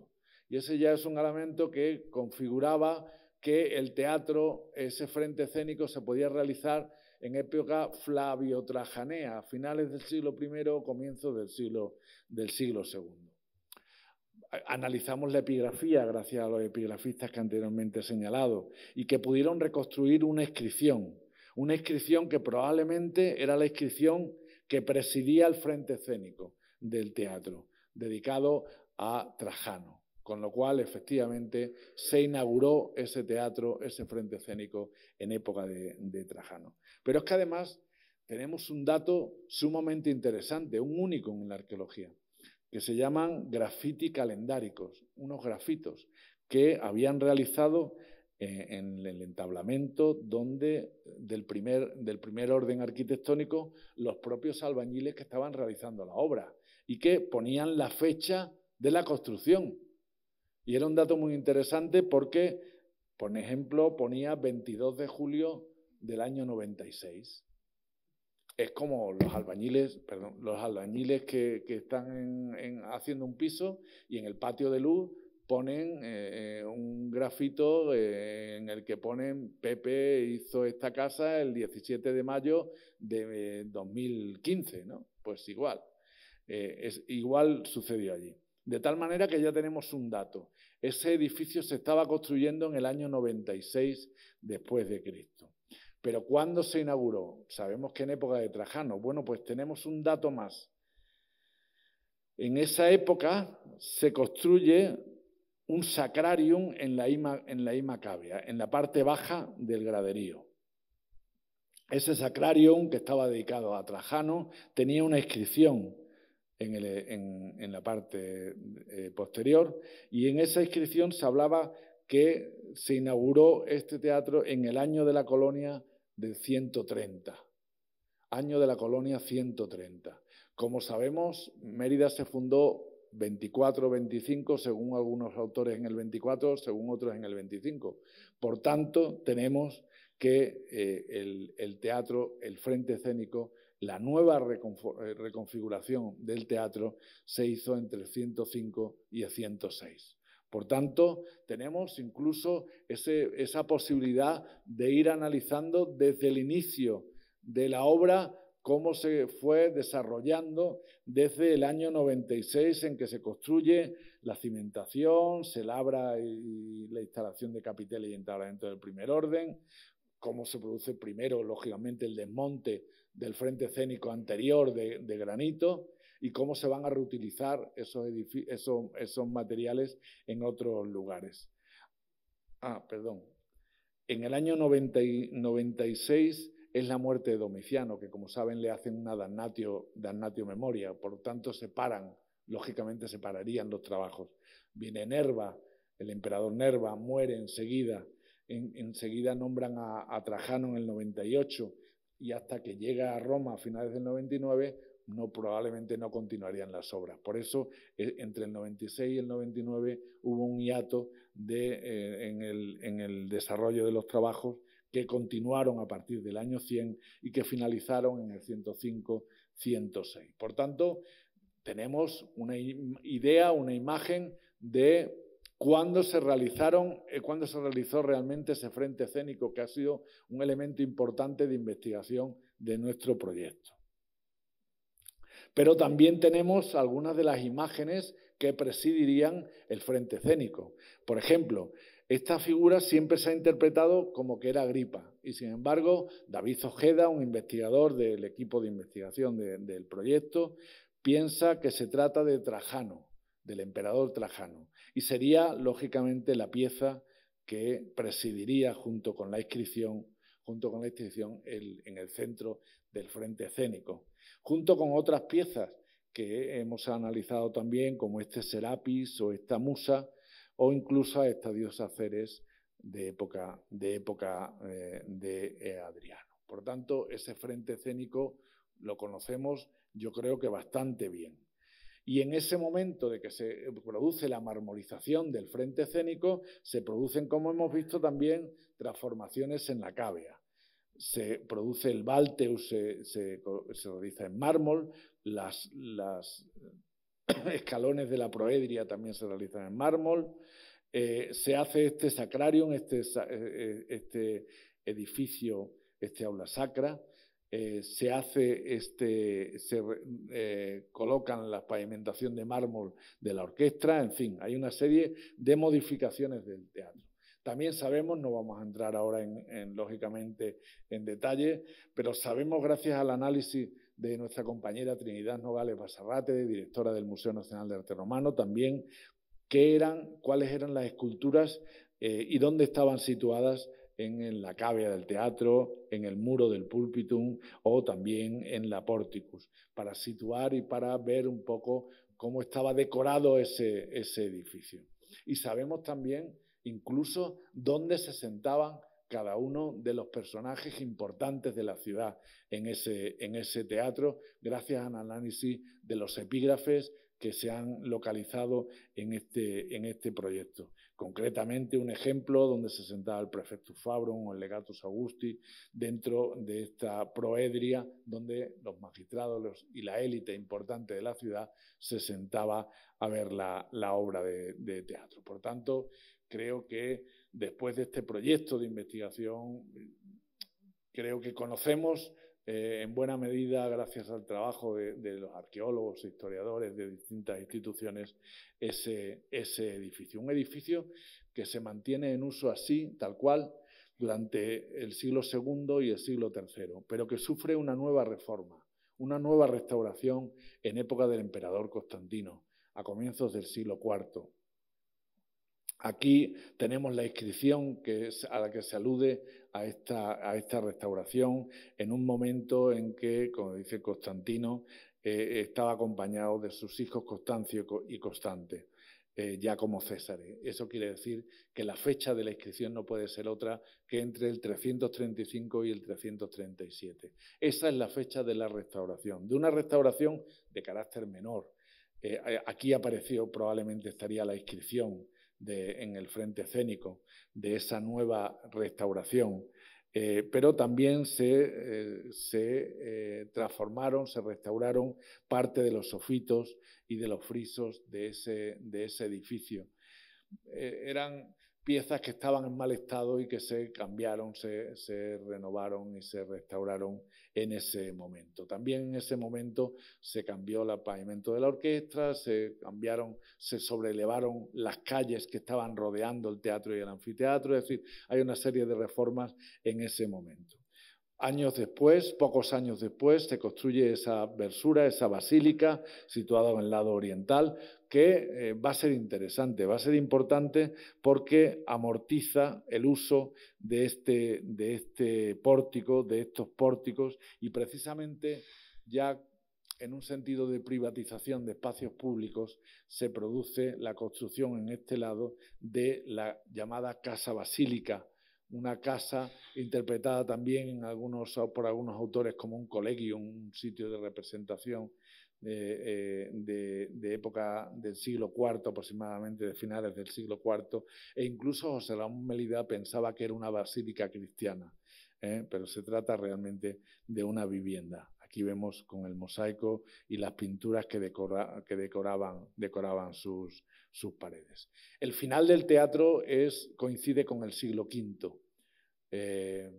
Y ese ya es un elemento que configuraba que el teatro, ese frente escénico, se podía realizar en época flavio-trajanea, a finales del siglo I, comienzos del siglo, del siglo II analizamos la epigrafía gracias a los epigrafistas que anteriormente he señalado y que pudieron reconstruir una inscripción, una inscripción que probablemente era la inscripción que presidía el frente escénico del teatro, dedicado a Trajano. Con lo cual, efectivamente, se inauguró ese teatro, ese frente escénico en época de, de Trajano. Pero es que además tenemos un dato sumamente interesante, un único en la arqueología que se llaman grafiti calendáricos, unos grafitos que habían realizado eh, en el entablamento donde del primer, del primer orden arquitectónico los propios albañiles que estaban realizando la obra y que ponían la fecha de la construcción. Y era un dato muy interesante porque, por ejemplo, ponía 22 de julio del año 96 es como los albañiles, perdón, los albañiles que, están haciendo un piso y en el patio de luz ponen eh, eh, un grafito eh, en el que ponen Pepe hizo esta casa el 17 de mayo de 2015, ¿no? Pues igual, es, igual sucedió allí. De tal manera que ya tenemos un dato. Ese edificio se estaba construyendo en el año 96 después de Cristo. Pero ¿cuándo se inauguró? Sabemos que en época de Trajano. Bueno, pues tenemos un dato más. En esa época se construye un sacrarium en la Ima, en la en la parte baja del graderío. Ese sacrarium que estaba dedicado a Trajano tenía una inscripción en, la parte eh, posterior y en esa inscripción se hablaba que se inauguró este teatro en el año de la colonia del 130, año de la colonia 130. Como sabemos, Mérida se fundó 24, 25, según algunos autores en el 24, según otros en el 25. Por tanto, tenemos que eh, el, teatro, el frente escénico, la nueva eh, reconfiguración del teatro se hizo entre el 105 y el 106. Por tanto, tenemos incluso esa posibilidad de ir analizando desde el inicio de la obra cómo se fue desarrollando desde el año 96 en que se construye la cimentación, se labra la instalación de capiteles y entablamento del primer orden, cómo se produce primero, lógicamente, el desmonte del frente escénico anterior de granito, y cómo se van a reutilizar esos, esos, materiales en otros lugares. Ah, perdón. En el año 96 es la muerte de Domiciano, que como saben le hacen una damnatio, memoria, por lo tanto paran, lógicamente se pararían los trabajos. Viene Nerva, el emperador Nerva muere enseguida, en, enseguida nombran a, a Trajano en el 98 y hasta que llega a Roma a finales del 99 no probablemente no continuarían las obras. Por eso, eh, entre el 96 y el 99 hubo un hiato eh, en, el, desarrollo de los trabajos que continuaron a partir del año 100 y que finalizaron en el 105-106. Por tanto, tenemos una idea, una imagen de cuándo se realizaron, eh, cuándo se realizó realmente ese frente escénico, que ha sido un elemento importante de investigación de nuestro proyecto. Pero también tenemos algunas de las imágenes que presidirían el frente escénico. Por ejemplo, esta figura siempre se ha interpretado como que era gripa. y sin embargo David Ojeda, un investigador del equipo de investigación del proyecto, piensa que se trata de Trajano, del emperador Trajano, y sería lógicamente la pieza que presidiría junto con la inscripción, junto con la inscripción en el centro del frente escénico junto con otras piezas que hemos analizado también, como este Serapis o esta Musa, o incluso a esta diosa Ceres de época, de, época, eh, de eh, Adriano. Por tanto, ese frente escénico lo conocemos yo creo que bastante bien. Y en ese momento de que se produce la marmorización del frente escénico, se producen, como hemos visto también, transformaciones en la cavea se produce el Balteus, se, realiza en mármol, las, eh, escalones de la proedria también se realizan en mármol, eh, se hace este sacrarium, este, eh, este edificio, este aula sacra, se hace este, se colocan la pavimentación de mármol de la orquesta, en fin, hay una serie de modificaciones del teatro. También sabemos, no vamos a entrar ahora en, lógicamente en detalle, pero sabemos gracias al análisis de nuestra compañera Trinidad Nogales Basarrate, directora del Museo Nacional de Arte Romano, también qué eran, cuáles eran las esculturas eh, y dónde estaban situadas en, la cavea del teatro, en el muro del pulpitum o también en la porticus, para situar y para ver un poco cómo estaba decorado ese, ese edificio. Y sabemos también incluso dónde se sentaban cada uno de los personajes importantes de la ciudad en ese, en ese teatro, gracias al análisis de los epígrafes que se han localizado en este, en este proyecto. Concretamente, un ejemplo donde se sentaba el prefecto Fabron o el legatus Augusti dentro de esta proedria donde los magistrados y la élite importante de la ciudad se sentaba a ver la, obra de, de teatro. Por tanto, creo que después de este proyecto de investigación, creo que conocemos eh, en buena medida, gracias al trabajo de, los arqueólogos e historiadores de distintas instituciones, ese, ese edificio. Un edificio que se mantiene en uso así, tal cual, durante el siglo II y el siglo III, pero que sufre una nueva reforma, una nueva restauración en época del emperador Constantino, a comienzos del siglo IV. Aquí tenemos la inscripción a la que se alude a esta, restauración en un momento en que, como dice Constantino, eh, estaba acompañado de sus hijos Constancio y Constante, eh, ya como César. Eso quiere decir que la fecha de la inscripción no puede ser otra que entre el 335 y el 337. Esa es la fecha de la restauración, de una restauración de carácter menor. Eh, aquí apareció, probablemente estaría la inscripción en el frente escénico de esa nueva restauración. Eh, pero también se, eh, eh, transformaron, se restauraron parte de los sofitos y de los frisos de ese, de ese edificio. eran piezas que estaban en mal estado y que se cambiaron, se, renovaron y se restauraron en ese momento. También en ese momento se cambió el pavimento de la orquesta, se cambiaron, se sobrelevaron las calles que estaban rodeando el teatro y el anfiteatro, es decir, hay una serie de reformas en ese momento. Años después, pocos años después, se construye esa versura, esa basílica situada en el lado oriental, que eh, va a ser interesante, va a ser importante porque amortiza el uso este, de este pórtico, de estos pórticos, y precisamente ya en un sentido de privatización de espacios públicos, se produce la construcción en este lado de la llamada Casa Basílica, una casa interpretada también por algunos autores como un colegio, un sitio de representación de, eh, época del siglo IV aproximadamente, de finales del siglo IV, e incluso José Ramón Melida pensaba que era una basílica cristiana, ¿eh? pero se trata realmente de una vivienda. Aquí vemos con el mosaico y las pinturas que, decoraban, sus, paredes. El final del teatro coincide con el siglo V eh,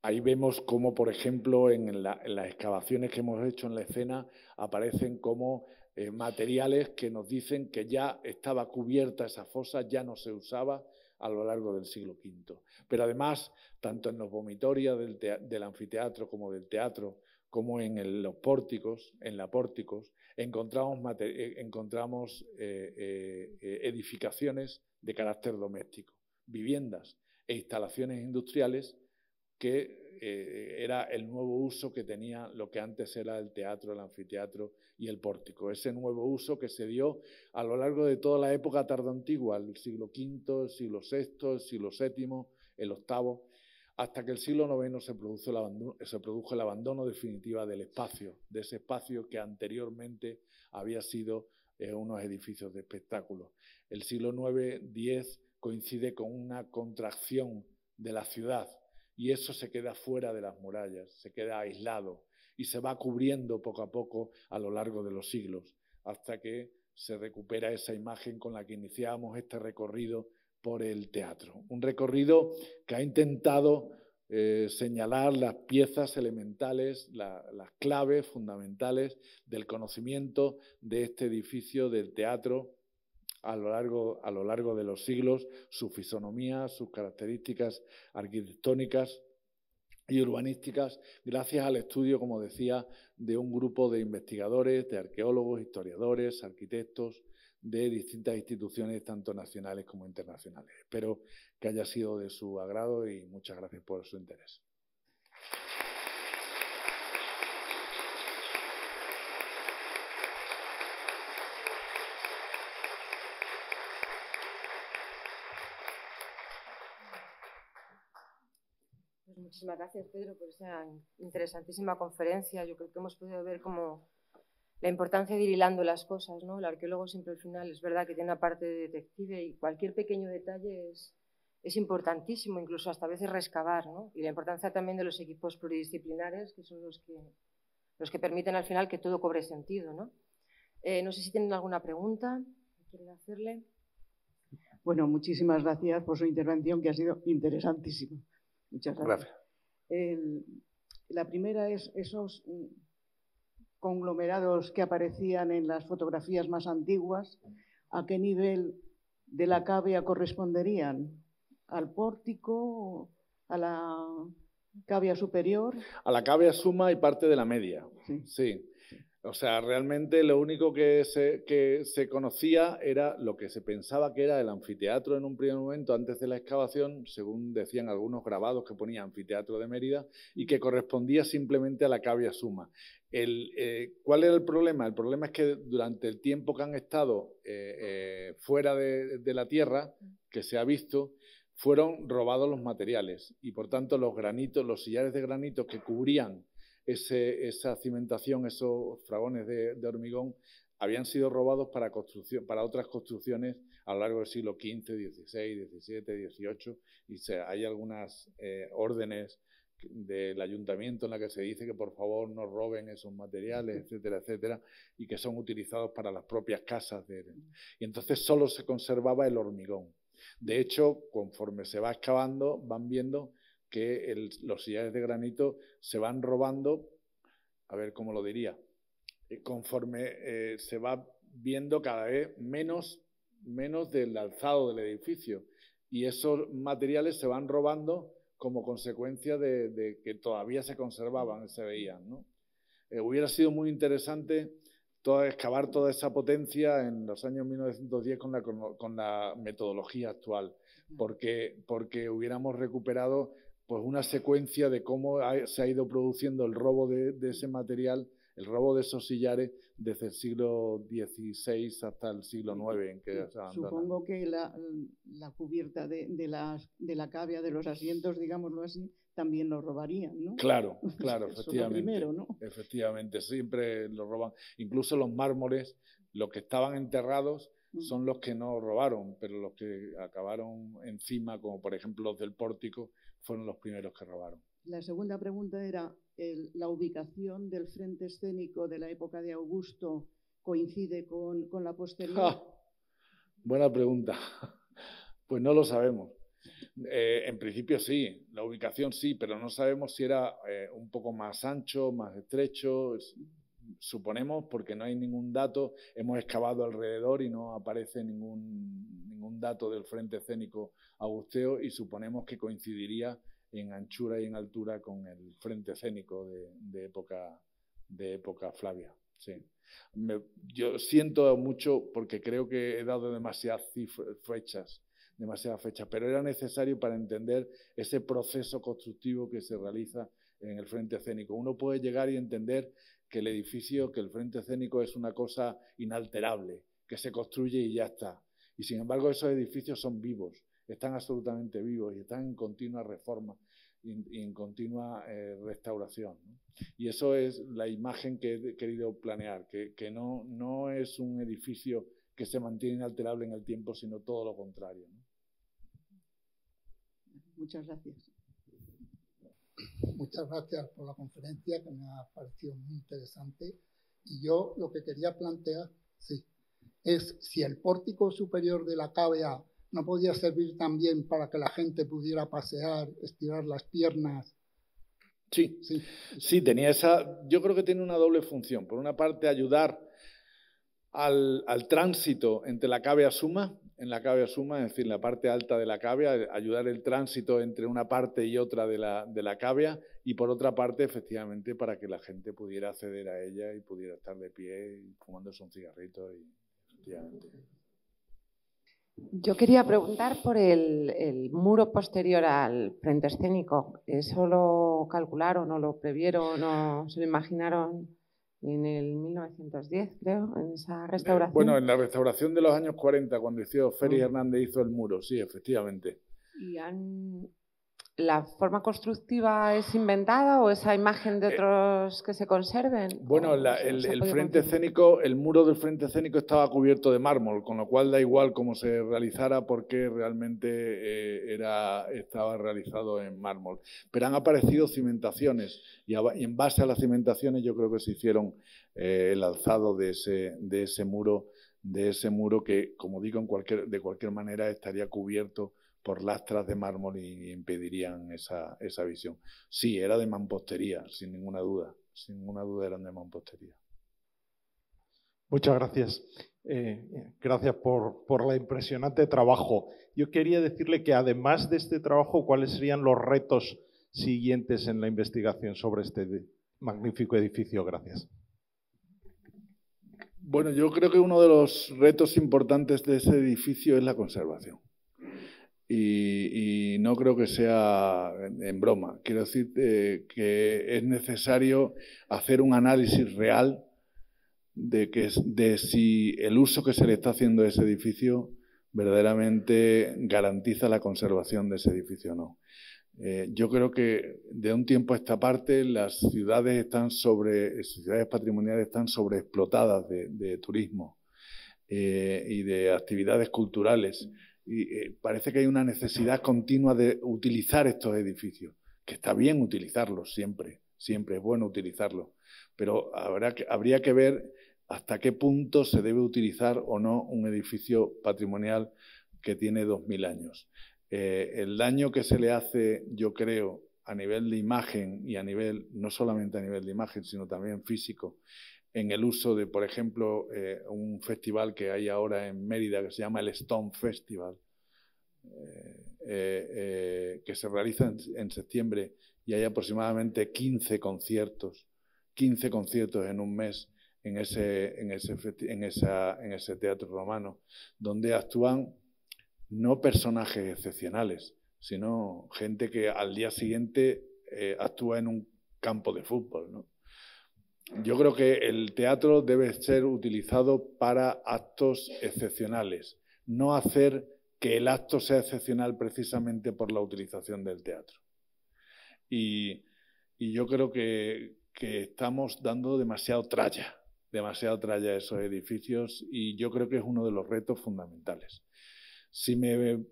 ahí vemos cómo, por ejemplo, en, las excavaciones que hemos hecho en la escena aparecen como eh, materiales que nos dicen que ya estaba cubierta esa fosa, ya no se usaba a lo largo del siglo V. Pero además, tanto en los vomitorios del, anfiteatro como del teatro, como en los pórticos, en la pórticos, encontramos, eh, edificaciones de carácter doméstico, viviendas e instalaciones industriales que eh, era el nuevo uso que tenía lo que antes era el teatro, el anfiteatro y el pórtico. Ese nuevo uso que se dio a lo largo de toda la época antigua, el siglo V, el siglo VI, el siglo VII, el VIII, hasta que el siglo IX se produjo el abandono, se produjo el abandono definitivo del espacio, de ese espacio que anteriormente había sido eh, unos edificios de espectáculo. El siglo IX, X coincide con una contracción de la ciudad y eso se queda fuera de las murallas, se queda aislado y se va cubriendo poco a poco a lo largo de los siglos, hasta que se recupera esa imagen con la que iniciamos este recorrido por el teatro. Un recorrido que ha intentado eh, señalar las piezas elementales, las claves fundamentales del conocimiento de este edificio del teatro a lo largo, a lo largo de los siglos, su fisonomía, sus características arquitectónicas y urbanísticas gracias al estudio, como decía, de un grupo de investigadores, de arqueólogos, historiadores, arquitectos de distintas instituciones, tanto nacionales como internacionales. Espero que haya sido de su agrado y muchas gracias por su interés. muchísimas gracias, Pedro, por esa interesantísima conferencia. Yo creo que hemos podido ver cómo la importancia de ir hilando las cosas, ¿no? El arqueólogo siempre al final es verdad que tiene una parte de detective y cualquier pequeño detalle es, importantísimo, incluso hasta a veces rescabar, ¿no? Y la importancia también de los equipos pluridisciplinares, que son los que, los que permiten al final que todo cobre sentido, ¿no? Eh, no sé si tienen alguna pregunta que quieren hacerle. Bueno, muchísimas gracias por su intervención, que ha sido interesantísima. Muchas gracias la primera es esos conglomerados que aparecían en las fotografías más antiguas, a qué nivel de la cavea corresponderían, al pórtico, a la cavea superior. A la cavea suma y parte de la media. sí. O sea, realmente lo único que se, conocía era lo que se pensaba que era el anfiteatro en un primer momento antes de la excavación, según decían algunos grabados que ponía anfiteatro de Mérida, y que correspondía simplemente a la cavia suma. Eh, ¿Cuál era el problema? El problema es que durante el tiempo que han estado eh, eh, fuera de, de la tierra, que se ha visto, fueron robados los materiales y por tanto los granitos, los sillares de granitos que cubrían esa cimentación, esos fragones de, hormigón, habían sido robados para, para otras construcciones a lo largo del siglo XV, XVI, XVII, XVIII, y hay algunas eh, órdenes del ayuntamiento en la que se dice que por favor no roben esos materiales, etcétera, etcétera, y que son utilizados para las propias casas de Y entonces solo se conservaba el hormigón. De hecho, conforme se va excavando, van viendo que los sillares de granito se van robando, a ver cómo lo diría, eh, conforme eh, se va viendo cada vez menos, menos del alzado del edificio. Y esos materiales se van robando como consecuencia de, que todavía se conservaban, se veían. ¿no? Eh, hubiera sido muy interesante toda, excavar toda esa potencia en los años 1910 con la, con la metodología actual, porque, porque hubiéramos recuperado pues una secuencia de cómo se ha ido produciendo el robo de, ese material, el robo de esos sillares desde el siglo XVI hasta el siglo IX en que Supongo que la, cubierta de, la cavia de los asientos, digámoslo así, también lo robarían, ¿no? Claro, claro, efectivamente. Primero, ¿no? Efectivamente, siempre lo roban. Incluso los mármoles, los que estaban enterrados, mm. son los que no robaron, pero los que acabaron encima, como por ejemplo los del pórtico, fueron los primeros que robaron. La segunda pregunta era, ¿la ubicación del frente escénico de la época de Augusto coincide con, la posterior? Buena pregunta. Pues no lo sabemos. Eh, en principio sí, la ubicación sí, pero no sabemos si era eh, un poco más ancho, más estrecho suponemos, porque no hay ningún dato, hemos excavado alrededor y no aparece ningún, dato del frente escénico agusteo y suponemos que coincidiría en anchura y en altura con el frente escénico de, época, de época Flavia. yo siento mucho porque creo que he dado demasiadas fechas, demasiadas fechas, pero era necesario para entender ese proceso constructivo que se realiza en el frente escénico. Uno puede llegar y entender que el edificio, que el frente escénico es una cosa inalterable, que se construye y ya está. Y sin embargo esos edificios son vivos, están absolutamente vivos y están en continua reforma y en continua eh, restauración. Y eso es la imagen que he querido planear, que, no, no, es un edificio que se mantiene inalterable en el tiempo, sino todo lo contrario. Muchas gracias. Muchas gracias por la conferencia, que me ha parecido muy interesante. Y yo lo que quería plantear, sí, es si el pórtico superior de la cavea no podía servir también para que la gente pudiera pasear, estirar las piernas. Sí, sí, sí, tenía esa. Yo creo que tiene una doble función. Por una parte, ayudar al, tránsito entre la la suma en la cavia suma, es decir, la parte alta de la cavia, eh, ayudar el tránsito entre una parte y otra de la, de la y por otra parte, efectivamente, para que la gente pudiera acceder a ella y pudiera estar de pie y fumándose un cigarrito y efectivamente. Yo quería preguntar por el, el, muro posterior al frente escénico. ¿Eso lo calcularon o lo previeron o se lo imaginaron? en el 1910, creo, en esa eh, restauración. bueno, en la restauración de los años 40, cuando hizo Félix ah. Hernández hizo el muro, sí, efectivamente. Y han, ¿La forma constructiva es inventada o esa imagen de eh, otros que se conserven? Bueno, el, frente escénico, el muro del frente escénico estaba cubierto de mármol, con lo cual da igual cómo se realizara porque realmente eh, estaba realizado en mármol. Pero han aparecido cimentaciones y, en base a las cimentaciones yo creo que se hicieron eh, el alzado de ese, de ese muro, de ese muro que, como digo, en cualquier, de cualquier manera estaría cubierto por lastras de mármol y, impedirían esa, visión. Sí, era de mampostería, sin ninguna duda. Sin ninguna duda eran de mampostería. Muchas gracias. Eh, gracias por, por la impresionante trabajo. Yo quería decirle que además de este trabajo, ¿cuáles serían los retos siguientes en la investigación sobre este magnífico edificio? Gracias. Bueno, yo creo que uno de los retos importantes de ese edificio es la conservación y, no creo que sea en broma. Quiero decir que es necesario hacer un análisis real de, que, de si el uso que se le está haciendo a ese edificio verdaderamente garantiza la conservación de ese edificio o no. Eh, yo creo que de un tiempo a esta parte las ciudades están sobre, ciudades patrimoniales están sobreexplotadas de, turismo eh, y de actividades culturales y eh, parece que hay una necesidad continua de utilizar estos edificios, que está bien utilizarlos siempre, siempre es bueno utilizarlos, pero habría que ver hasta qué punto se debe utilizar o no un edificio patrimonial que tiene 2.000 años. Eh, el daño que se le hace, yo creo, a nivel de imagen y a nivel, no solamente a nivel de imagen, sino también físico, en el uso de, por ejemplo, eh, un festival que hay ahora en Mérida que se llama el Stone Festival, eh, eh, que se realiza en, septiembre y hay aproximadamente 15 conciertos, 15 conciertos en un mes en ese, en ese, teatro romano, donde actúan no personajes excepcionales, sino gente que al día siguiente actúa en un campo de fútbol. ¿no? yo creo que el teatro debe ser utilizado para actos excepcionales, no hacer que el acto sea excepcional precisamente por la utilización del teatro. Y, yo creo que, estamos dando demasiado tralla, demasiado tralla a esos edificios y yo creo que es uno de los retos fundamentales. Si me,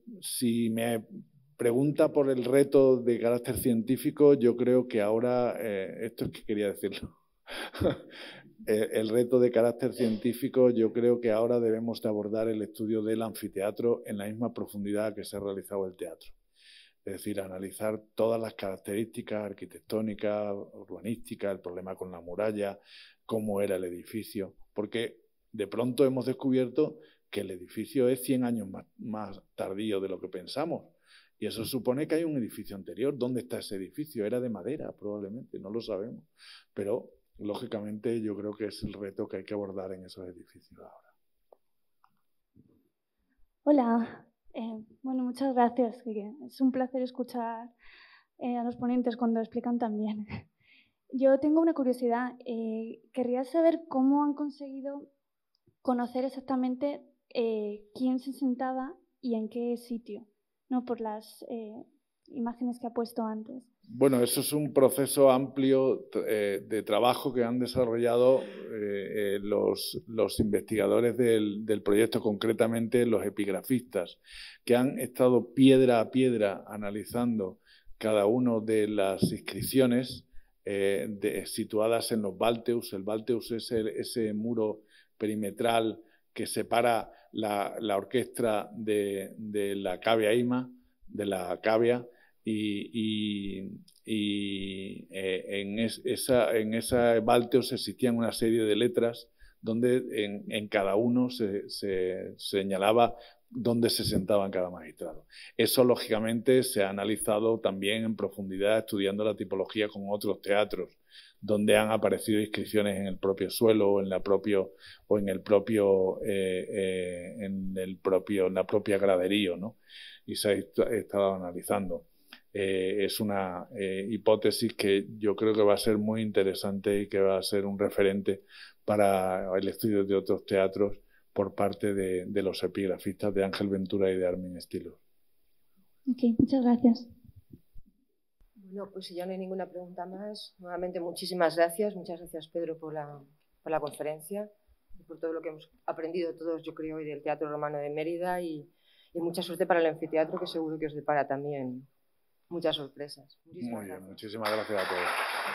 pregunta por el reto de carácter científico, yo creo que ahora, eh, esto es que quería decirlo. Eh, el reto de carácter científico, yo creo que ahora debemos de abordar el estudio del anfiteatro en la misma profundidad que se ha realizado el teatro. Es decir, analizar todas las características arquitectónicas, urbanísticas, el problema con la muralla, cómo era el edificio, porque de pronto hemos descubierto que el edificio es 100 años más, más tardío de lo que pensamos. Y eso supone que hay un edificio anterior. ¿Dónde está ese edificio? Era de madera, probablemente, no lo sabemos. Pero lógicamente yo creo que es el reto que hay que abordar en esos edificios ahora. Hola, eh, bueno, muchas gracias. Es un placer escuchar eh, a los ponentes cuando explican tan bien. Yo tengo una curiosidad. Eh, querría saber cómo han conseguido conocer exactamente quién se sentaba y en qué sitio, ¿no? por las imágenes que ha puesto antes. Bueno, eso es un proceso amplio eh, de trabajo que han desarrollado eh, eh, los, investigadores del, proyecto, concretamente los epigrafistas, que han estado piedra a piedra analizando cada una de las inscripciones situadas en los Balteus. El Balteus es ese muro perimetral que separa la, la orquesta de, de la cavea ima, de la cavea y, eh, en, esa, en esa Balteos existían una serie de letras donde en, cada uno se, señalaba dónde se sentaba cada magistrado. Eso, lógicamente, se ha analizado también en profundidad estudiando la tipología con otros teatros, donde han aparecido inscripciones en el propio suelo o en la propio o en el propio eh, eh, en el propio la propia gradería, Y se ha estado analizando. Eh, es una eh, hipótesis que yo creo que va a ser muy interesante y que va a ser un referente para el estudio de otros teatros por parte de, los epigrafistas de Ángel Ventura y de Armin Estilo. Ok, muchas gracias. Bueno, pues si ya no hay ninguna pregunta más, nuevamente muchísimas gracias. Muchas gracias, Pedro, por la, conferencia y por todo lo que hemos aprendido todos, yo creo, hoy del Teatro Romano de Mérida y, y mucha suerte para el anfiteatro, que seguro que os depara también muchas sorpresas. Muchísimas Muy bien, muchísimas gracias a todos.